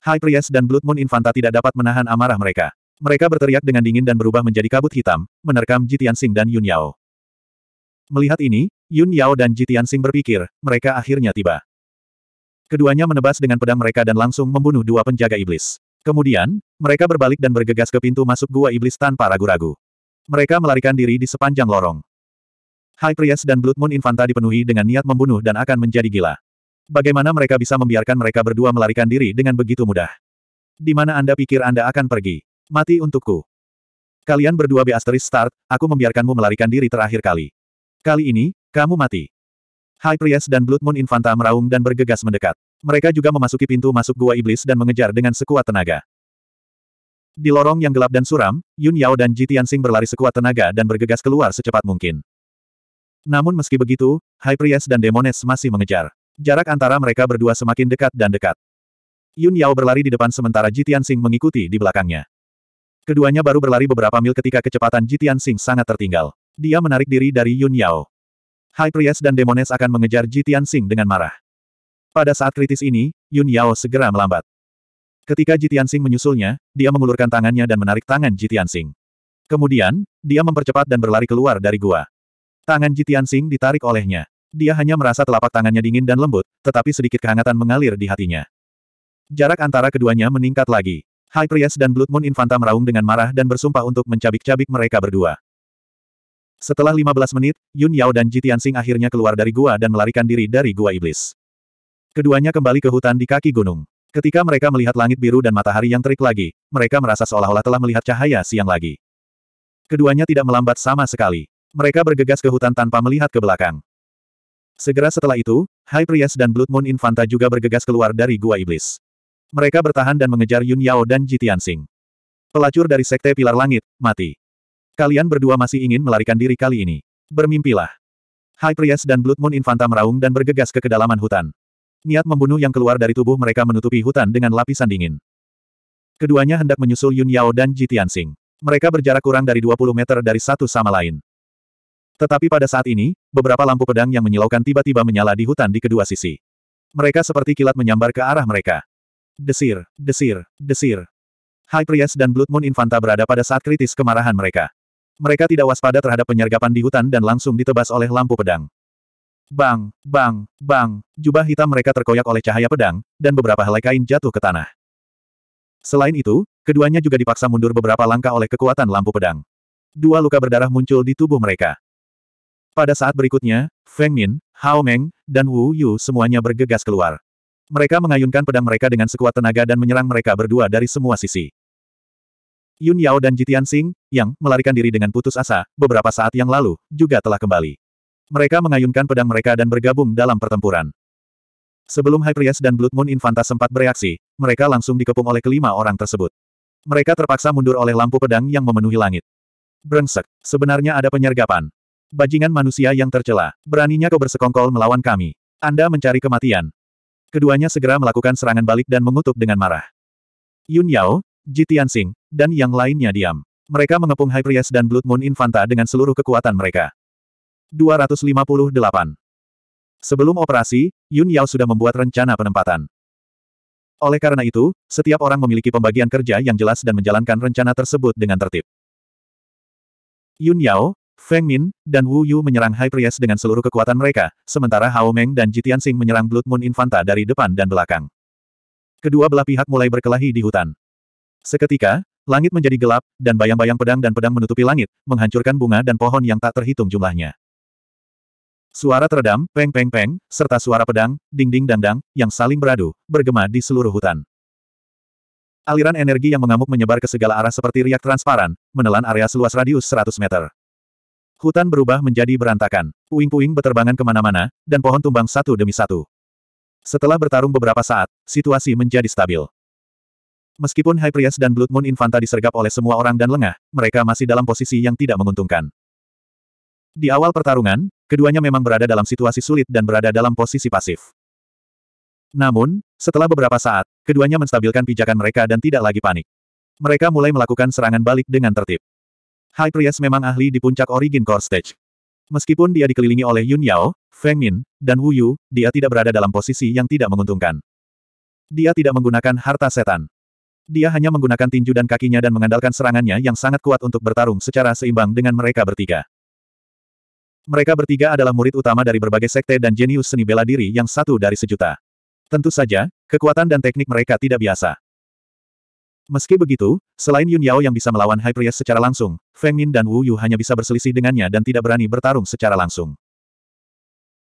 [SPEAKER 1] High Priest dan Blood Moon Infanta tidak dapat menahan amarah mereka. Mereka berteriak dengan dingin dan berubah menjadi kabut hitam, menerkam Sing dan Yun Yao. Melihat ini, Yun Yao dan Sing berpikir, mereka akhirnya tiba. Keduanya menebas dengan pedang mereka dan langsung membunuh dua penjaga iblis. Kemudian, mereka berbalik dan bergegas ke pintu masuk gua iblis tanpa ragu-ragu. Mereka melarikan diri di sepanjang lorong. High Priest dan Blood Moon Infanta dipenuhi dengan niat membunuh dan akan menjadi gila. Bagaimana mereka bisa membiarkan mereka berdua melarikan diri dengan begitu mudah? Di mana Anda pikir Anda akan pergi? Mati untukku. Kalian berdua B asteris start, aku membiarkanmu melarikan diri terakhir kali. Kali ini, kamu mati. High Priest dan Blood Moon Infanta meraung dan bergegas mendekat. Mereka juga memasuki pintu masuk gua iblis dan mengejar dengan sekuat tenaga. Di lorong yang gelap dan suram, Yun Yao dan Ji Tianxing berlari sekuat tenaga dan bergegas keluar secepat mungkin. Namun meski begitu, High Priest dan Demones masih mengejar. Jarak antara mereka berdua semakin dekat dan dekat. Yun Yao berlari di depan sementara Ji Tianxing mengikuti di belakangnya. Keduanya baru berlari beberapa mil ketika kecepatan Jitian Sing sangat tertinggal. Dia menarik diri dari Yun Yao. High Priest dan Demones akan mengejar Jitian Sing dengan marah. Pada saat kritis ini, Yun Yao segera melambat. Ketika Jitian Sing menyusulnya, dia mengulurkan tangannya dan menarik tangan Jitian Sing. Kemudian, dia mempercepat dan berlari keluar dari gua. Tangan Jitian Sing ditarik olehnya. Dia hanya merasa telapak tangannya dingin dan lembut, tetapi sedikit kehangatan mengalir di hatinya. Jarak antara keduanya meningkat lagi. High Priest dan Blood Moon Infanta meraung dengan marah dan bersumpah untuk mencabik-cabik mereka berdua. Setelah 15 menit, Yun Yao dan Ji Tianxing akhirnya keluar dari gua dan melarikan diri dari gua iblis. Keduanya kembali ke hutan di kaki gunung. Ketika mereka melihat langit biru dan matahari yang terik lagi, mereka merasa seolah-olah telah melihat cahaya siang lagi. Keduanya tidak melambat sama sekali. Mereka bergegas ke hutan tanpa melihat ke belakang. Segera setelah itu, High Priest dan Blood Moon Infanta juga bergegas keluar dari gua iblis. Mereka bertahan dan mengejar Yun Yao dan Ji Tianxing. Pelacur dari Sekte Pilar Langit, mati. Kalian berdua masih ingin melarikan diri kali ini. Bermimpilah. High Priest dan Blood Moon Infanta meraung dan bergegas ke kedalaman hutan. Niat membunuh yang keluar dari tubuh mereka menutupi hutan dengan lapisan dingin. Keduanya hendak menyusul Yun Yao dan Ji Tianxing. Mereka berjarak kurang dari 20 meter dari satu sama lain. Tetapi pada saat ini, beberapa lampu pedang yang menyilaukan tiba-tiba menyala di hutan di kedua sisi. Mereka seperti kilat menyambar ke arah mereka. Desir, desir, desir. High Priest dan Blood Moon Infanta berada pada saat kritis kemarahan mereka. Mereka tidak waspada terhadap penyergapan di hutan dan langsung ditebas oleh lampu pedang. Bang, bang, bang, jubah hitam mereka terkoyak oleh cahaya pedang, dan beberapa helai kain jatuh ke tanah. Selain itu, keduanya juga dipaksa mundur beberapa langkah oleh kekuatan lampu pedang. Dua luka berdarah muncul di tubuh mereka. Pada saat berikutnya, Feng Min, Hao Meng, dan Wu Yu semuanya bergegas keluar. Mereka mengayunkan pedang mereka dengan sekuat tenaga dan menyerang mereka berdua dari semua sisi. Yun Yao dan Jitian Xing, yang melarikan diri dengan putus asa, beberapa saat yang lalu, juga telah kembali. Mereka mengayunkan pedang mereka dan bergabung dalam pertempuran. Sebelum Hyperius dan Blood Moon Infanta sempat bereaksi, mereka langsung dikepung oleh kelima orang tersebut. Mereka terpaksa mundur oleh lampu pedang yang memenuhi langit. Brengsek, sebenarnya ada penyergapan. Bajingan manusia yang tercela, beraninya kau bersekongkol melawan kami. Anda mencari kematian. Keduanya segera melakukan serangan balik dan mengutuk dengan marah. Yun Yao, Ji Tianxing, dan yang lainnya diam. Mereka mengepung Priest dan Blood Moon Infanta dengan seluruh kekuatan mereka. 258. Sebelum operasi, Yun Yao sudah membuat rencana penempatan. Oleh karena itu, setiap orang memiliki pembagian kerja yang jelas dan menjalankan rencana tersebut dengan tertib. Yun Yao, Feng Min dan Wu Yu menyerang High Priest dengan seluruh kekuatan mereka, sementara Hao Meng dan Jitian Sing menyerang Blood Moon Infanta dari depan dan belakang. Kedua belah pihak mulai berkelahi di hutan. Seketika, langit menjadi gelap, dan bayang-bayang pedang dan pedang menutupi langit, menghancurkan bunga dan pohon yang tak terhitung jumlahnya. Suara teredam, peng-peng-peng, serta suara pedang, ding-ding-dang-dang, yang saling beradu, bergema di seluruh hutan. Aliran energi yang mengamuk menyebar ke segala arah seperti riak transparan, menelan area seluas radius 100 meter. Hutan berubah menjadi berantakan. Puing-puing beterbangan kemana-mana, dan pohon tumbang satu demi satu. Setelah bertarung beberapa saat, situasi menjadi stabil. Meskipun High Priest dan Blood Moon Infanta disergap oleh semua orang dan lengah, mereka masih dalam posisi yang tidak menguntungkan. Di awal pertarungan, keduanya memang berada dalam situasi sulit dan berada dalam posisi pasif. Namun, setelah beberapa saat, keduanya menstabilkan pijakan mereka dan tidak lagi panik. Mereka mulai melakukan serangan balik dengan tertib. High Priest memang ahli di puncak Origin Core Stage. Meskipun dia dikelilingi oleh Yun Yao, Feng Min, dan Wu Yu, dia tidak berada dalam posisi yang tidak menguntungkan. Dia tidak menggunakan harta setan. Dia hanya menggunakan tinju dan kakinya dan mengandalkan serangannya yang sangat kuat untuk bertarung secara seimbang dengan mereka bertiga. Mereka bertiga adalah murid utama dari berbagai sekte dan jenius seni bela diri yang satu dari sejuta. Tentu saja, kekuatan dan teknik mereka tidak biasa. Meski begitu, selain Yun Yao yang bisa melawan High Priest secara langsung, Feng Min dan Wu Yu hanya bisa berselisih dengannya dan tidak berani bertarung secara langsung.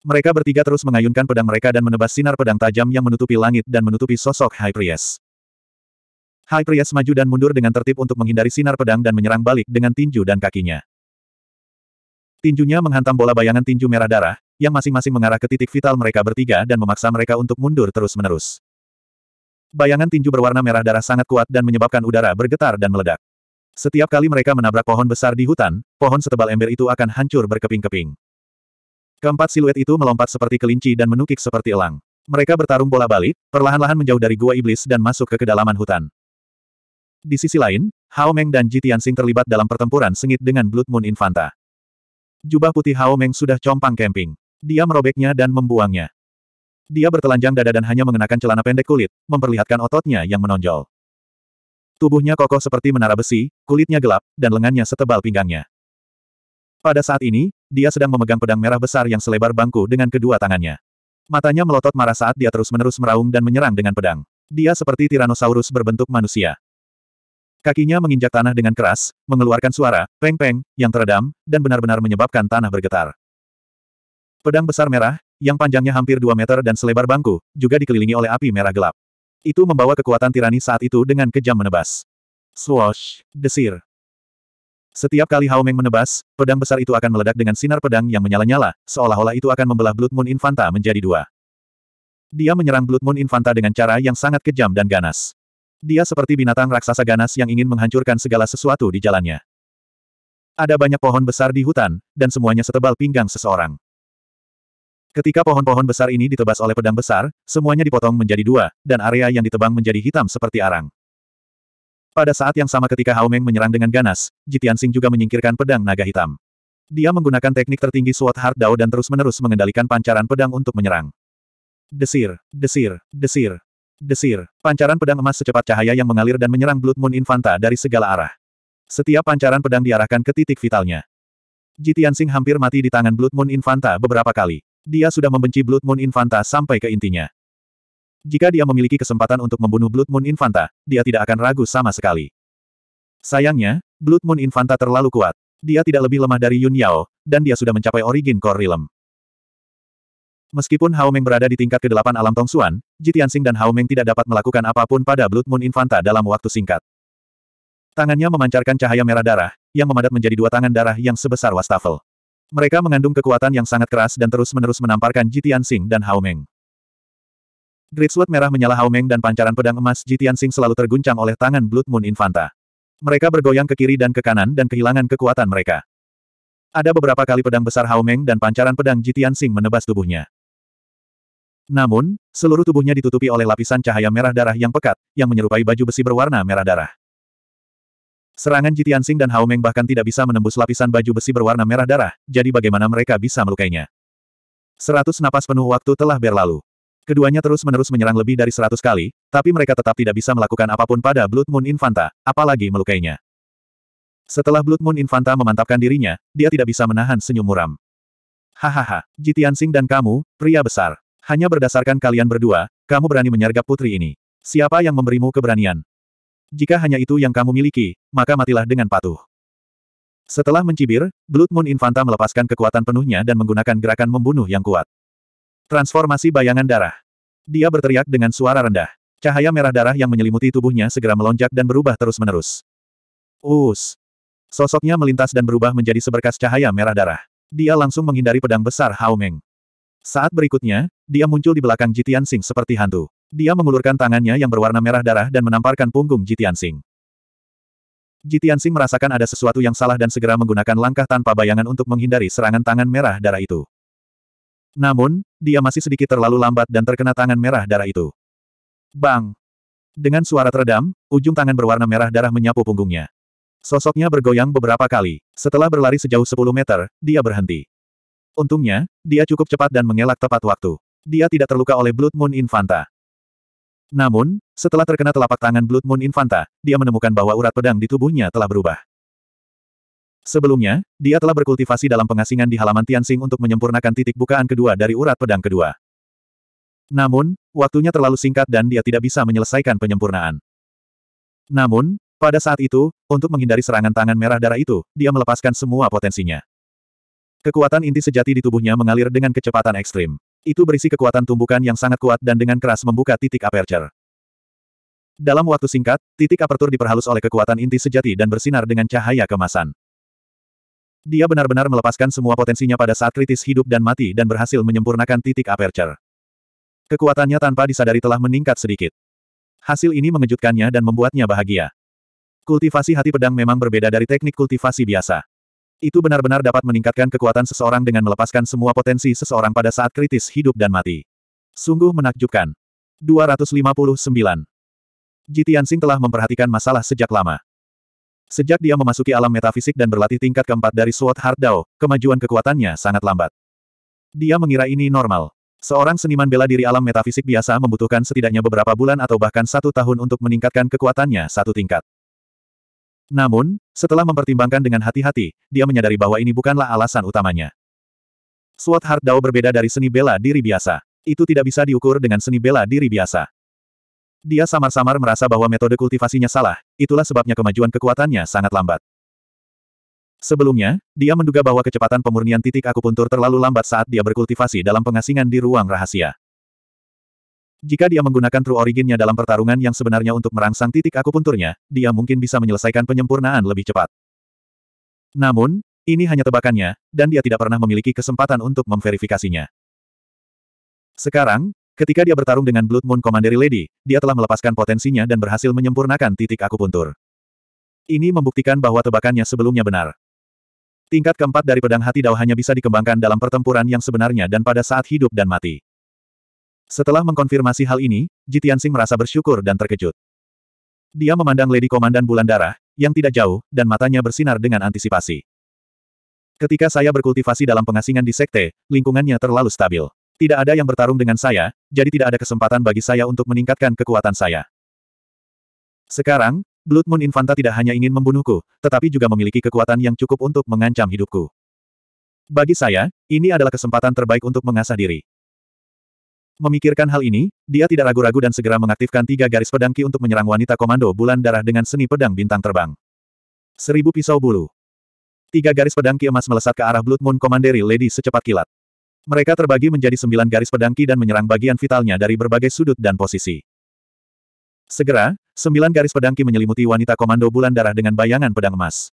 [SPEAKER 1] Mereka bertiga terus mengayunkan pedang mereka dan menebas sinar pedang tajam yang menutupi langit dan menutupi sosok High Priest. High Priest maju dan mundur dengan tertib untuk menghindari sinar pedang dan menyerang balik dengan tinju dan kakinya. Tinjunya menghantam bola bayangan tinju merah darah, yang masing-masing mengarah ke titik vital mereka bertiga dan memaksa mereka untuk mundur terus-menerus. Bayangan tinju berwarna merah darah sangat kuat dan menyebabkan udara bergetar dan meledak. Setiap kali mereka menabrak pohon besar di hutan, pohon setebal ember itu akan hancur berkeping-keping. Keempat siluet itu melompat seperti kelinci dan menukik seperti elang. Mereka bertarung bola balik, perlahan-lahan menjauh dari gua iblis dan masuk ke kedalaman hutan. Di sisi lain, Hao Meng dan Ji Tianxing terlibat dalam pertempuran sengit dengan Blood Moon Infanta. Jubah putih Hao Meng sudah compang camping. Dia merobeknya dan membuangnya. Dia bertelanjang dada dan hanya mengenakan celana pendek kulit, memperlihatkan ototnya yang menonjol. Tubuhnya kokoh seperti menara besi, kulitnya gelap, dan lengannya setebal pinggangnya. Pada saat ini, dia sedang memegang pedang merah besar yang selebar bangku dengan kedua tangannya. Matanya melotot marah saat dia terus-menerus meraung dan menyerang dengan pedang. Dia seperti Tyrannosaurus berbentuk manusia. Kakinya menginjak tanah dengan keras, mengeluarkan suara, peng-peng, yang teredam, dan benar-benar menyebabkan tanah bergetar. Pedang besar merah, yang panjangnya hampir 2 meter dan selebar bangku, juga dikelilingi oleh api merah gelap. Itu membawa kekuatan tirani saat itu dengan kejam menebas. Swoosh, desir. Setiap kali Hao Meng menebas, pedang besar itu akan meledak dengan sinar pedang yang menyala-nyala, seolah-olah itu akan membelah Blood Moon Infanta menjadi dua. Dia menyerang Blood Moon Infanta dengan cara yang sangat kejam dan ganas. Dia seperti binatang raksasa ganas yang ingin menghancurkan segala sesuatu di jalannya. Ada banyak pohon besar di hutan, dan semuanya setebal pinggang seseorang. Ketika pohon-pohon besar ini ditebas oleh pedang besar, semuanya dipotong menjadi dua, dan area yang ditebang menjadi hitam seperti arang. Pada saat yang sama ketika Hao Meng menyerang dengan ganas, Jitian Sing juga menyingkirkan pedang naga hitam. Dia menggunakan teknik tertinggi Sword Hard Dao dan terus-menerus mengendalikan pancaran pedang untuk menyerang. Desir, desir, desir, desir. Pancaran pedang emas secepat cahaya yang mengalir dan menyerang Blood Moon Infanta dari segala arah. Setiap pancaran pedang diarahkan ke titik vitalnya. Jitian Sing hampir mati di tangan Blood Moon Infanta beberapa kali. Dia sudah membenci Blood Moon Infanta sampai ke intinya. Jika dia memiliki kesempatan untuk membunuh Blood Moon Infanta, dia tidak akan ragu sama sekali. Sayangnya, Blood Moon Infanta terlalu kuat. Dia tidak lebih lemah dari Yun Yao, dan dia sudah mencapai origin core realm. Meskipun Hao Meng berada di tingkat ke-8 alam Ji Tianxing dan Hao Meng tidak dapat melakukan apapun pada Blood Moon Infanta dalam waktu singkat. Tangannya memancarkan cahaya merah darah, yang memadat menjadi dua tangan darah yang sebesar wastafel. Mereka mengandung kekuatan yang sangat keras dan terus-menerus menamparkan Jitian Sing dan Hao Meng. merah menyala Hao dan pancaran pedang emas Jitian Sing selalu terguncang oleh tangan Blood Moon Infanta. Mereka bergoyang ke kiri dan ke kanan dan kehilangan kekuatan mereka. Ada beberapa kali pedang besar Hao dan pancaran pedang Jitian Sing menebas tubuhnya. Namun, seluruh tubuhnya ditutupi oleh lapisan cahaya merah darah yang pekat, yang menyerupai baju besi berwarna merah darah. Serangan Jitiansing dan Meng bahkan tidak bisa menembus lapisan baju besi berwarna merah darah, jadi bagaimana mereka bisa melukainya? Seratus napas penuh waktu telah berlalu. Keduanya terus-menerus menyerang lebih dari seratus kali, tapi mereka tetap tidak bisa melakukan apapun pada Blood Moon Infanta, apalagi melukainya. Setelah Blood Moon Infanta memantapkan dirinya, dia tidak bisa menahan senyum muram. Hahaha, Jitiansing dan kamu, pria besar. Hanya berdasarkan kalian berdua, kamu berani menyergap putri ini. Siapa yang memberimu keberanian? Jika hanya itu yang kamu miliki, maka matilah dengan patuh. Setelah mencibir, Blood Moon Infanta melepaskan kekuatan penuhnya dan menggunakan gerakan membunuh yang kuat. Transformasi bayangan darah. Dia berteriak dengan suara rendah. Cahaya merah darah yang menyelimuti tubuhnya segera melonjak dan berubah terus-menerus. Us. Sosoknya melintas dan berubah menjadi seberkas cahaya merah darah. Dia langsung menghindari pedang besar Hao Meng. Saat berikutnya, dia muncul di belakang Jitian Sing seperti hantu. Dia mengulurkan tangannya yang berwarna merah darah dan menamparkan punggung Jitian Sing. Jitian Sing merasakan ada sesuatu yang salah dan segera menggunakan langkah tanpa bayangan untuk menghindari serangan tangan merah darah itu. Namun, dia masih sedikit terlalu lambat dan terkena tangan merah darah itu. Bang! Dengan suara teredam, ujung tangan berwarna merah darah menyapu punggungnya. Sosoknya bergoyang beberapa kali. Setelah berlari sejauh 10 meter, dia berhenti. Untungnya, dia cukup cepat dan mengelak tepat waktu. Dia tidak terluka oleh Blood Moon Infanta. Namun, setelah terkena telapak tangan Blood Moon Infanta, dia menemukan bahwa urat pedang di tubuhnya telah berubah. Sebelumnya, dia telah berkultivasi dalam pengasingan di halaman Tianxing untuk menyempurnakan titik bukaan kedua dari urat pedang kedua. Namun, waktunya terlalu singkat dan dia tidak bisa menyelesaikan penyempurnaan. Namun, pada saat itu, untuk menghindari serangan tangan merah darah itu, dia melepaskan semua potensinya. Kekuatan inti sejati di tubuhnya mengalir dengan kecepatan ekstrim. Itu berisi kekuatan tumbukan yang sangat kuat dan dengan keras membuka titik aperture. Dalam waktu singkat, titik aperture diperhalus oleh kekuatan inti sejati dan bersinar dengan cahaya kemasan. Dia benar-benar melepaskan semua potensinya pada saat kritis hidup dan mati dan berhasil menyempurnakan titik aperture. Kekuatannya tanpa disadari telah meningkat sedikit. Hasil ini mengejutkannya dan membuatnya bahagia. Kultivasi hati pedang memang berbeda dari teknik kultivasi biasa. Itu benar-benar dapat meningkatkan kekuatan seseorang dengan melepaskan semua potensi seseorang pada saat kritis hidup dan mati. Sungguh menakjubkan. 259. Jitiansing telah memperhatikan masalah sejak lama. Sejak dia memasuki alam metafisik dan berlatih tingkat keempat dari Sword Hard Dao, kemajuan kekuatannya sangat lambat. Dia mengira ini normal. Seorang seniman bela diri alam metafisik biasa membutuhkan setidaknya beberapa bulan atau bahkan satu tahun untuk meningkatkan kekuatannya satu tingkat. Namun, setelah mempertimbangkan dengan hati-hati, dia menyadari bahwa ini bukanlah alasan utamanya. Sword Heart Dao berbeda dari seni bela diri biasa. Itu tidak bisa diukur dengan seni bela diri biasa. Dia samar-samar merasa bahwa metode kultivasinya salah, itulah sebabnya kemajuan kekuatannya sangat lambat. Sebelumnya, dia menduga bahwa kecepatan pemurnian titik akupuntur terlalu lambat saat dia berkultivasi dalam pengasingan di ruang rahasia. Jika dia menggunakan True Originnya dalam pertarungan yang sebenarnya untuk merangsang titik akupunturnya, dia mungkin bisa menyelesaikan penyempurnaan lebih cepat. Namun, ini hanya tebakannya, dan dia tidak pernah memiliki kesempatan untuk memverifikasinya. Sekarang, ketika dia bertarung dengan Blood Moon Commandery Lady, dia telah melepaskan potensinya dan berhasil menyempurnakan titik akupuntur. Ini membuktikan bahwa tebakannya sebelumnya benar. Tingkat keempat dari pedang hati Dao hanya bisa dikembangkan dalam pertempuran yang sebenarnya dan pada saat hidup dan mati. Setelah mengkonfirmasi hal ini, Jitiansing merasa bersyukur dan terkejut. Dia memandang Lady Komandan Bulan Darah, yang tidak jauh, dan matanya bersinar dengan antisipasi. Ketika saya berkultivasi dalam pengasingan di sekte, lingkungannya terlalu stabil. Tidak ada yang bertarung dengan saya, jadi tidak ada kesempatan bagi saya untuk meningkatkan kekuatan saya. Sekarang, Blood Moon Infanta tidak hanya ingin membunuhku, tetapi juga memiliki kekuatan yang cukup untuk mengancam hidupku. Bagi saya, ini adalah kesempatan terbaik untuk mengasah diri. Memikirkan hal ini, dia tidak ragu-ragu dan segera mengaktifkan tiga garis pedang Ki untuk menyerang wanita komando bulan darah dengan seni pedang bintang terbang. Seribu pisau bulu. Tiga garis pedang Ki emas melesat ke arah Blood Moon Commandery Lady secepat kilat. Mereka terbagi menjadi sembilan garis pedang Ki dan menyerang bagian vitalnya dari berbagai sudut dan posisi. Segera, sembilan garis pedang Ki menyelimuti wanita komando bulan darah dengan bayangan pedang emas.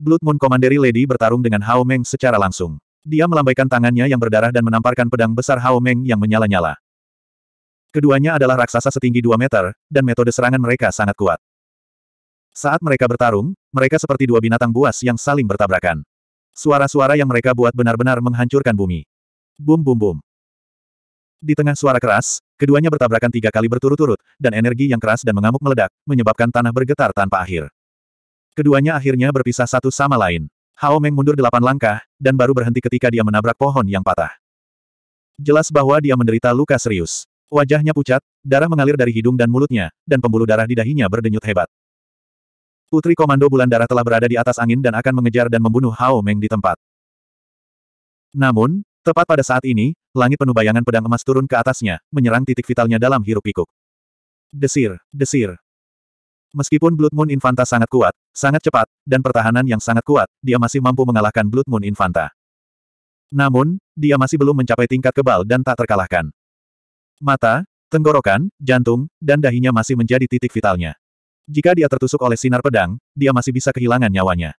[SPEAKER 1] Blood Moon Commandery Lady bertarung dengan Hao Meng secara langsung. Dia melambaikan tangannya yang berdarah dan menamparkan pedang besar Hao Meng yang menyala-nyala. Keduanya adalah raksasa setinggi 2 meter, dan metode serangan mereka sangat kuat. Saat mereka bertarung, mereka seperti dua binatang buas yang saling bertabrakan. Suara-suara yang mereka buat benar-benar menghancurkan bumi. Bum bum bum. Di tengah suara keras, keduanya bertabrakan tiga kali berturut-turut, dan energi yang keras dan mengamuk meledak, menyebabkan tanah bergetar tanpa akhir. Keduanya akhirnya berpisah satu sama lain. Hao Meng mundur delapan langkah, dan baru berhenti ketika dia menabrak pohon yang patah. Jelas bahwa dia menderita luka serius. Wajahnya pucat, darah mengalir dari hidung dan mulutnya, dan pembuluh darah di dahinya berdenyut hebat. Putri Komando Bulan Darah telah berada di atas angin dan akan mengejar dan membunuh Hao Meng di tempat. Namun, tepat pada saat ini, langit penuh bayangan pedang emas turun ke atasnya, menyerang titik vitalnya dalam hiruk pikuk. Desir, desir. Meskipun Blood Moon Infanta sangat kuat, Sangat cepat, dan pertahanan yang sangat kuat, dia masih mampu mengalahkan Blood Moon Infanta. Namun, dia masih belum mencapai tingkat kebal dan tak terkalahkan. Mata, tenggorokan, jantung, dan dahinya masih menjadi titik vitalnya. Jika dia tertusuk oleh sinar pedang, dia masih bisa kehilangan nyawanya.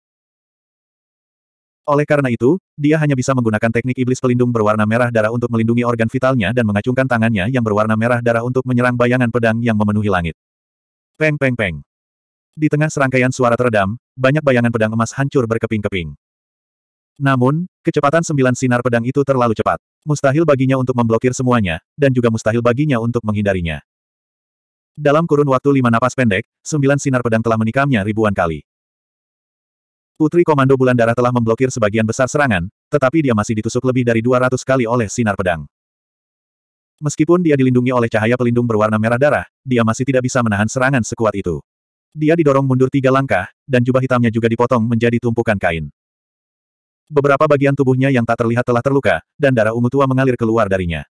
[SPEAKER 1] Oleh karena itu, dia hanya bisa menggunakan teknik iblis pelindung berwarna merah darah untuk melindungi organ vitalnya dan mengacungkan tangannya yang berwarna merah darah untuk menyerang bayangan pedang yang memenuhi langit. Peng peng peng. Di tengah serangkaian suara teredam, banyak bayangan pedang emas hancur berkeping-keping. Namun, kecepatan sembilan sinar pedang itu terlalu cepat. Mustahil baginya untuk memblokir semuanya, dan juga mustahil baginya untuk menghindarinya. Dalam kurun waktu lima napas pendek, sembilan sinar pedang telah menikamnya ribuan kali. Putri Komando Bulan Darah telah memblokir sebagian besar serangan, tetapi dia masih ditusuk lebih dari 200 kali oleh sinar pedang. Meskipun dia dilindungi oleh cahaya pelindung berwarna merah darah, dia masih tidak bisa menahan serangan sekuat itu. Dia didorong mundur tiga langkah, dan jubah hitamnya juga dipotong menjadi tumpukan kain. Beberapa bagian tubuhnya yang tak terlihat telah terluka, dan darah ungu tua mengalir keluar darinya.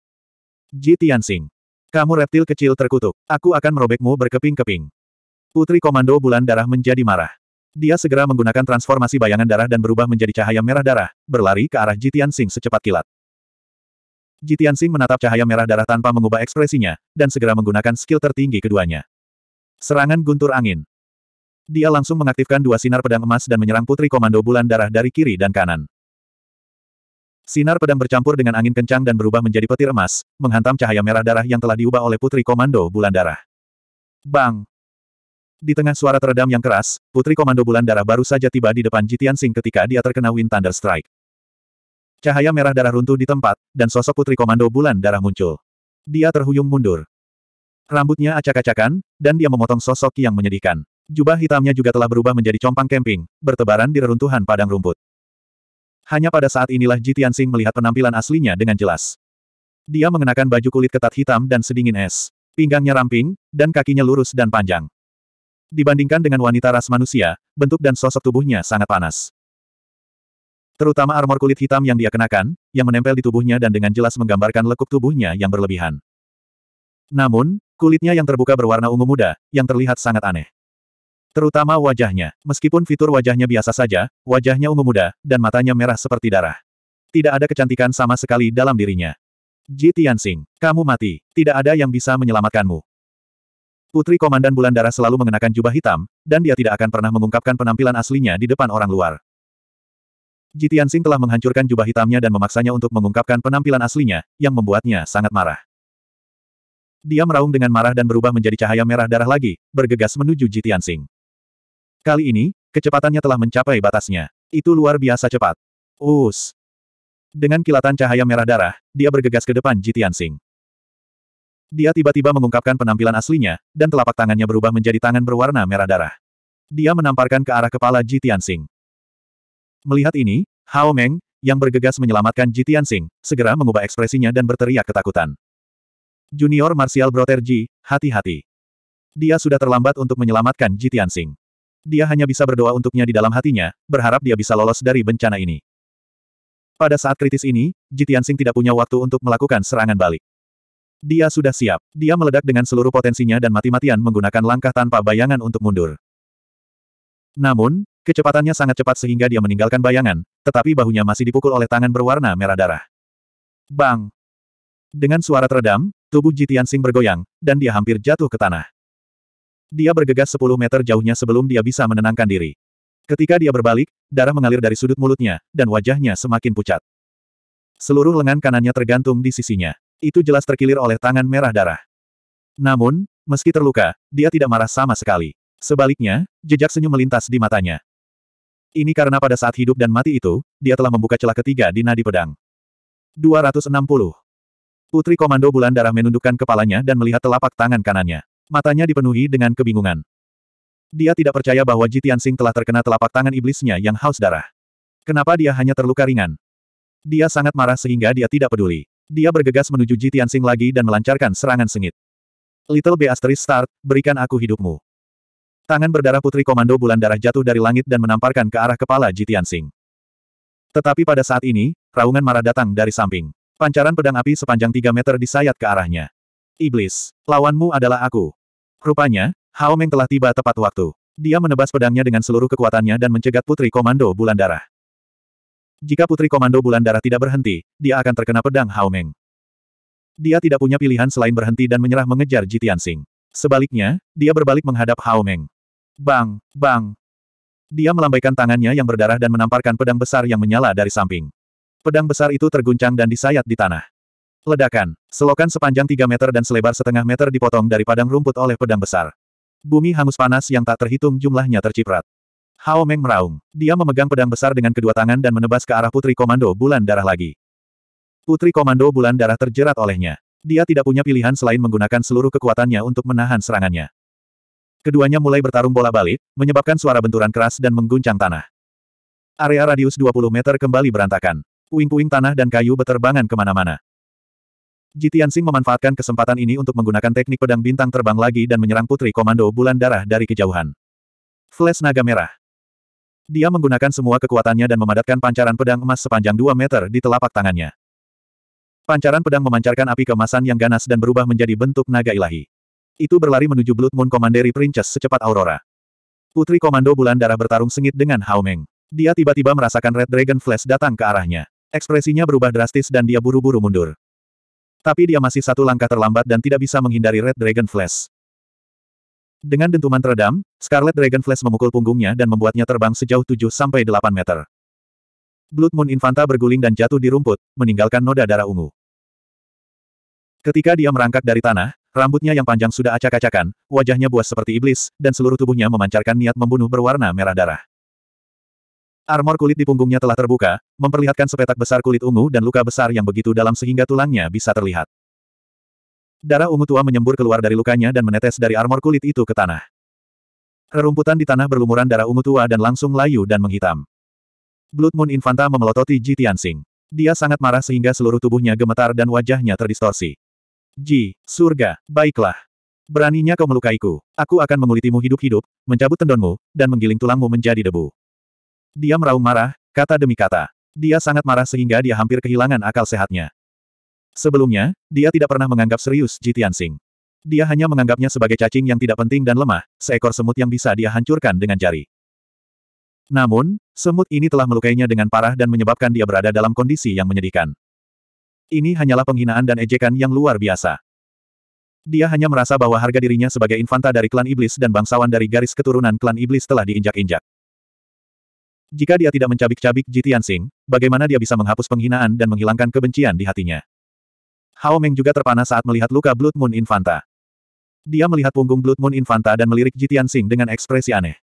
[SPEAKER 1] Ji Tianxing. Kamu reptil kecil terkutuk. Aku akan merobekmu berkeping-keping. Putri Komando Bulan Darah menjadi marah. Dia segera menggunakan transformasi bayangan darah dan berubah menjadi cahaya merah darah, berlari ke arah Ji Tianxing secepat kilat. Jitian Sing menatap cahaya merah darah tanpa mengubah ekspresinya, dan segera menggunakan skill tertinggi keduanya. Serangan guntur angin. Dia langsung mengaktifkan dua sinar pedang emas dan menyerang putri komando bulan darah dari kiri dan kanan. Sinar pedang bercampur dengan angin kencang dan berubah menjadi petir emas, menghantam cahaya merah darah yang telah diubah oleh putri komando bulan darah. Bang! Di tengah suara teredam yang keras, putri komando bulan darah baru saja tiba di depan Jitian Sing ketika dia terkena Wind Thunder Strike. Cahaya merah darah runtuh di tempat, dan sosok putri komando bulan darah muncul. Dia terhuyung mundur. Rambutnya acak-acakan, dan dia memotong sosok yang menyedihkan. Jubah hitamnya juga telah berubah menjadi compang kemping, bertebaran di reruntuhan padang rumput. Hanya pada saat inilah Ji Sing melihat penampilan aslinya dengan jelas. Dia mengenakan baju kulit ketat hitam dan sedingin es. Pinggangnya ramping, dan kakinya lurus dan panjang. Dibandingkan dengan wanita ras manusia, bentuk dan sosok tubuhnya sangat panas. Terutama armor kulit hitam yang dia kenakan, yang menempel di tubuhnya dan dengan jelas menggambarkan lekuk tubuhnya yang berlebihan. Namun, Kulitnya yang terbuka berwarna ungu muda, yang terlihat sangat aneh. Terutama wajahnya, meskipun fitur wajahnya biasa saja, wajahnya ungu muda, dan matanya merah seperti darah. Tidak ada kecantikan sama sekali dalam dirinya. Ji Tianxing, kamu mati, tidak ada yang bisa menyelamatkanmu. Putri Komandan Bulan Darah selalu mengenakan jubah hitam, dan dia tidak akan pernah mengungkapkan penampilan aslinya di depan orang luar. Ji Tianxing telah menghancurkan jubah hitamnya dan memaksanya untuk mengungkapkan penampilan aslinya, yang membuatnya sangat marah. Dia meraung dengan marah dan berubah menjadi cahaya merah darah lagi, bergegas menuju Jitian Sing. Kali ini, kecepatannya telah mencapai batasnya. Itu luar biasa cepat. Us. Dengan kilatan cahaya merah darah, dia bergegas ke depan Jitian Sing. Dia tiba-tiba mengungkapkan penampilan aslinya, dan telapak tangannya berubah menjadi tangan berwarna merah darah. Dia menamparkan ke arah kepala Jitian Sing. Melihat ini, Hao Meng, yang bergegas menyelamatkan Jitian Sing, segera mengubah ekspresinya dan berteriak ketakutan. Junior Martial Brother Ji, hati-hati. Dia sudah terlambat untuk menyelamatkan Ji Tianxing. Dia hanya bisa berdoa untuknya di dalam hatinya, berharap dia bisa lolos dari bencana ini. Pada saat kritis ini, Ji Tianxing tidak punya waktu untuk melakukan serangan balik. Dia sudah siap. Dia meledak dengan seluruh potensinya dan mati-matian menggunakan langkah tanpa bayangan untuk mundur. Namun, kecepatannya sangat cepat sehingga dia meninggalkan bayangan, tetapi bahunya masih dipukul oleh tangan berwarna merah darah. Bang! Dengan suara teredam, Tubuh Jitian Sing bergoyang, dan dia hampir jatuh ke tanah. Dia bergegas 10 meter jauhnya sebelum dia bisa menenangkan diri. Ketika dia berbalik, darah mengalir dari sudut mulutnya, dan wajahnya semakin pucat. Seluruh lengan kanannya tergantung di sisinya. Itu jelas terkilir oleh tangan merah darah. Namun, meski terluka, dia tidak marah sama sekali. Sebaliknya, jejak senyum melintas di matanya. Ini karena pada saat hidup dan mati itu, dia telah membuka celah ketiga di nadi pedang. 260 Putri Komando Bulan Darah menundukkan kepalanya dan melihat telapak tangan kanannya. Matanya dipenuhi dengan kebingungan. Dia tidak percaya bahwa Jitian Sing telah terkena telapak tangan iblisnya yang haus darah. Kenapa dia hanya terluka ringan? Dia sangat marah sehingga dia tidak peduli. Dia bergegas menuju Jitian Sing lagi dan melancarkan serangan sengit. Little B asterisk start, berikan aku hidupmu. Tangan berdarah putri komando bulan darah jatuh dari langit dan menamparkan ke arah kepala Jitian Sing. Tetapi pada saat ini, raungan marah datang dari samping. Pancaran pedang api sepanjang 3 meter disayat ke arahnya. Iblis, lawanmu adalah aku. Rupanya, Hao Meng telah tiba tepat waktu. Dia menebas pedangnya dengan seluruh kekuatannya dan mencegat Putri Komando Bulan Darah. Jika Putri Komando Bulan Darah tidak berhenti, dia akan terkena pedang Hao Meng. Dia tidak punya pilihan selain berhenti dan menyerah mengejar Jitian Sing. Sebaliknya, dia berbalik menghadap Hao Meng. Bang, bang. Dia melambaikan tangannya yang berdarah dan menamparkan pedang besar yang menyala dari samping. Pedang besar itu terguncang dan disayat di tanah. Ledakan. Selokan sepanjang 3 meter dan selebar setengah meter dipotong dari padang rumput oleh pedang besar. Bumi hangus panas yang tak terhitung jumlahnya terciprat. Hao Meng meraung. Dia memegang pedang besar dengan kedua tangan dan menebas ke arah Putri Komando Bulan Darah lagi. Putri Komando Bulan Darah terjerat olehnya. Dia tidak punya pilihan selain menggunakan seluruh kekuatannya untuk menahan serangannya. Keduanya mulai bertarung bola balik, menyebabkan suara benturan keras dan mengguncang tanah. Area radius 20 meter kembali berantakan. Puing-puing tanah dan kayu beterbangan kemana-mana. Jitiansing memanfaatkan kesempatan ini untuk menggunakan teknik pedang bintang terbang lagi dan menyerang putri komando bulan darah dari kejauhan. Flash naga merah. Dia menggunakan semua kekuatannya dan memadatkan pancaran pedang emas sepanjang 2 meter di telapak tangannya. Pancaran pedang memancarkan api kemasan yang ganas dan berubah menjadi bentuk naga ilahi. Itu berlari menuju Blood Moon Komanderi Princess secepat Aurora. Putri Komando Bulan Darah bertarung sengit dengan Hao Meng. Dia tiba-tiba merasakan Red Dragon Flash datang ke arahnya. Ekspresinya berubah drastis dan dia buru-buru mundur. Tapi dia masih satu langkah terlambat dan tidak bisa menghindari Red Dragon Flash. Dengan dentuman teredam, Scarlet Dragon Flash memukul punggungnya dan membuatnya terbang sejauh 7-8 meter. Blood Moon Infanta berguling dan jatuh di rumput, meninggalkan noda darah ungu. Ketika dia merangkak dari tanah, rambutnya yang panjang sudah acak-acakan, wajahnya buas seperti iblis, dan seluruh tubuhnya memancarkan niat membunuh berwarna merah darah. Armor kulit di punggungnya telah terbuka, memperlihatkan sepetak besar kulit ungu dan luka besar yang begitu dalam sehingga tulangnya bisa terlihat. Darah ungu tua menyembur keluar dari lukanya dan menetes dari armor kulit itu ke tanah. Rerumputan di tanah berlumuran darah ungu tua dan langsung layu dan menghitam. Blood Moon Infanta memelototi Ji Tianxing. Dia sangat marah sehingga seluruh tubuhnya gemetar dan wajahnya terdistorsi. Ji, surga, baiklah. Beraninya kau melukaiku. Aku akan mengulitimu hidup-hidup, mencabut tendonmu, dan menggiling tulangmu menjadi debu. Dia meraung marah, kata demi kata. Dia sangat marah sehingga dia hampir kehilangan akal sehatnya. Sebelumnya, dia tidak pernah menganggap serius Jitian Sing. Dia hanya menganggapnya sebagai cacing yang tidak penting dan lemah, seekor semut yang bisa dia hancurkan dengan jari. Namun, semut ini telah melukainya dengan parah dan menyebabkan dia berada dalam kondisi yang menyedihkan. Ini hanyalah penghinaan dan ejekan yang luar biasa. Dia hanya merasa bahwa harga dirinya sebagai infanta dari klan iblis dan bangsawan dari garis keturunan klan iblis telah diinjak-injak. Jika dia tidak mencabik-cabik Ji Tianxing, bagaimana dia bisa menghapus penghinaan dan menghilangkan kebencian di hatinya? Hao Meng juga terpana saat melihat luka Blood Moon Infanta. Dia melihat punggung Blood Moon Infanta dan melirik Ji Tianxing dengan ekspresi aneh.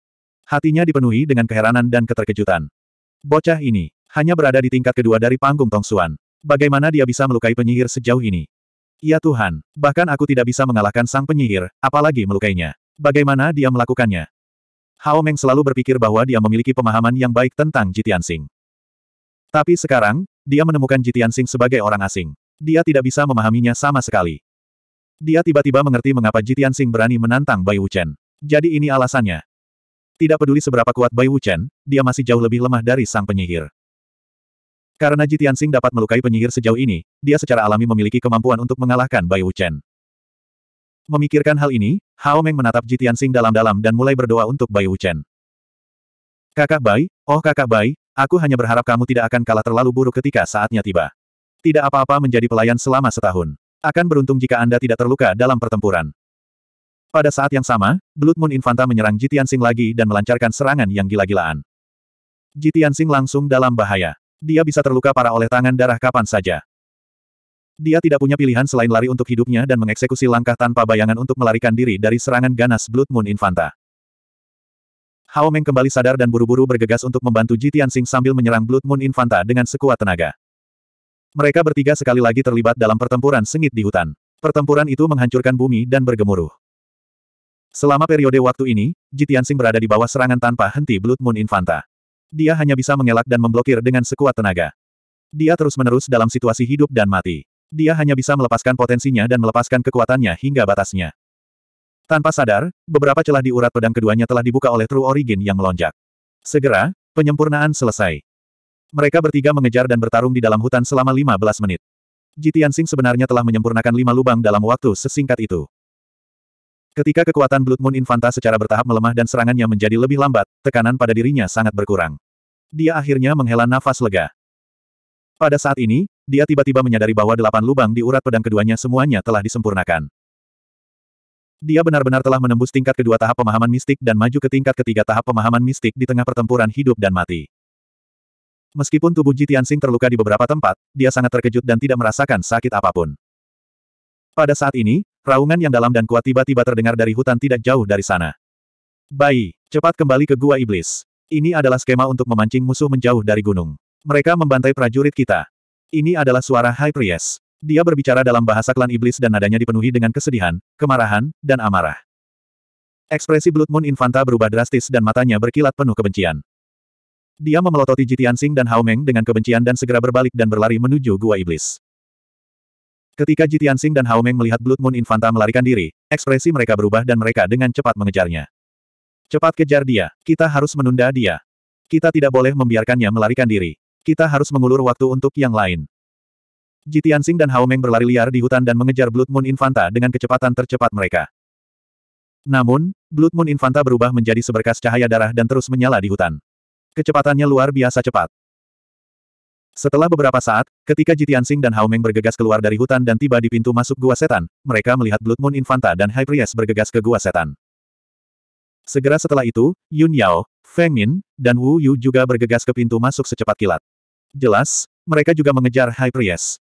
[SPEAKER 1] Hatinya dipenuhi dengan keheranan dan keterkejutan. Bocah ini, hanya berada di tingkat kedua dari panggung Tong Suan. Bagaimana dia bisa melukai penyihir sejauh ini? Ya Tuhan, bahkan aku tidak bisa mengalahkan sang penyihir, apalagi melukainya. Bagaimana dia melakukannya? Hao Meng selalu berpikir bahwa dia memiliki pemahaman yang baik tentang Jitian Sing. Tapi sekarang, dia menemukan Jitian Sing sebagai orang asing. Dia tidak bisa memahaminya sama sekali. Dia tiba-tiba mengerti mengapa Jitian Sing berani menantang Bai Wuchen. Jadi ini alasannya. Tidak peduli seberapa kuat Bai Wuchen, dia masih jauh lebih lemah dari sang penyihir. Karena Jitian Sing dapat melukai penyihir sejauh ini, dia secara alami memiliki kemampuan untuk mengalahkan Bai Wuchen. Memikirkan hal ini, Hao Meng menatap Jitian Sing dalam-dalam dan mulai berdoa untuk Bai Wuchen. Kakak Bai, oh kakak Bai, aku hanya berharap kamu tidak akan kalah terlalu buruk ketika saatnya tiba. Tidak apa-apa menjadi pelayan selama setahun. Akan beruntung jika Anda tidak terluka dalam pertempuran. Pada saat yang sama, Blood Moon Infanta menyerang Jitian Sing lagi dan melancarkan serangan yang gila-gilaan. Jitian Sing langsung dalam bahaya. Dia bisa terluka parah oleh tangan darah kapan saja. Dia tidak punya pilihan selain lari untuk hidupnya dan mengeksekusi langkah tanpa bayangan untuk melarikan diri dari serangan ganas Blood Moon Infanta. Hao Meng kembali sadar dan buru-buru bergegas untuk membantu Ji Tianxing sambil menyerang Blood Moon Infanta dengan sekuat tenaga. Mereka bertiga sekali lagi terlibat dalam pertempuran sengit di hutan. Pertempuran itu menghancurkan bumi dan bergemuruh. Selama periode waktu ini, Ji Tianxing berada di bawah serangan tanpa henti Blood Moon Infanta. Dia hanya bisa mengelak dan memblokir dengan sekuat tenaga. Dia terus-menerus dalam situasi hidup dan mati dia hanya bisa melepaskan potensinya dan melepaskan kekuatannya hingga batasnya. Tanpa sadar, beberapa celah di urat pedang keduanya telah dibuka oleh True Origin yang melonjak. Segera, penyempurnaan selesai. Mereka bertiga mengejar dan bertarung di dalam hutan selama 15 menit. Jitian Sing sebenarnya telah menyempurnakan lima lubang dalam waktu sesingkat itu. Ketika kekuatan Blood Moon Infanta secara bertahap melemah dan serangannya menjadi lebih lambat, tekanan pada dirinya sangat berkurang. Dia akhirnya menghela nafas lega. Pada saat ini, dia tiba-tiba menyadari bahwa delapan lubang di urat pedang keduanya semuanya telah disempurnakan. Dia benar-benar telah menembus tingkat kedua tahap pemahaman mistik dan maju ke tingkat ketiga tahap pemahaman mistik di tengah pertempuran hidup dan mati. Meskipun tubuh Jitian Tianxing terluka di beberapa tempat, dia sangat terkejut dan tidak merasakan sakit apapun. Pada saat ini, raungan yang dalam dan kuat tiba-tiba terdengar dari hutan tidak jauh dari sana. Bayi, cepat kembali ke Gua Iblis. Ini adalah skema untuk memancing musuh menjauh dari gunung. Mereka membantai prajurit kita. Ini adalah suara High Priest. Dia berbicara dalam bahasa klan iblis dan nadanya dipenuhi dengan kesedihan, kemarahan, dan amarah. Ekspresi Blood Moon Infanta berubah drastis dan matanya berkilat penuh kebencian. Dia memelototi Jitian Sing dan Hao Meng dengan kebencian dan segera berbalik dan berlari menuju Gua Iblis. Ketika Jitian Sing dan Hao Meng melihat Blood Moon Infanta melarikan diri, ekspresi mereka berubah dan mereka dengan cepat mengejarnya. Cepat kejar dia, kita harus menunda dia. Kita tidak boleh membiarkannya melarikan diri. Kita harus mengulur waktu untuk yang lain. Ji dan Hao Meng berlari liar di hutan dan mengejar Blood Moon Infanta dengan kecepatan tercepat mereka. Namun, Blood Moon Infanta berubah menjadi seberkas cahaya darah dan terus menyala di hutan. Kecepatannya luar biasa cepat. Setelah beberapa saat, ketika Jitiansing dan Hao Meng bergegas keluar dari hutan dan tiba di pintu masuk gua setan, mereka melihat Blood Moon Infanta dan High Priest bergegas ke gua setan. Segera setelah itu, Yun Yao, Feng Min, dan Wu Yu juga bergegas ke pintu masuk secepat kilat. Jelas, mereka juga mengejar High Priest.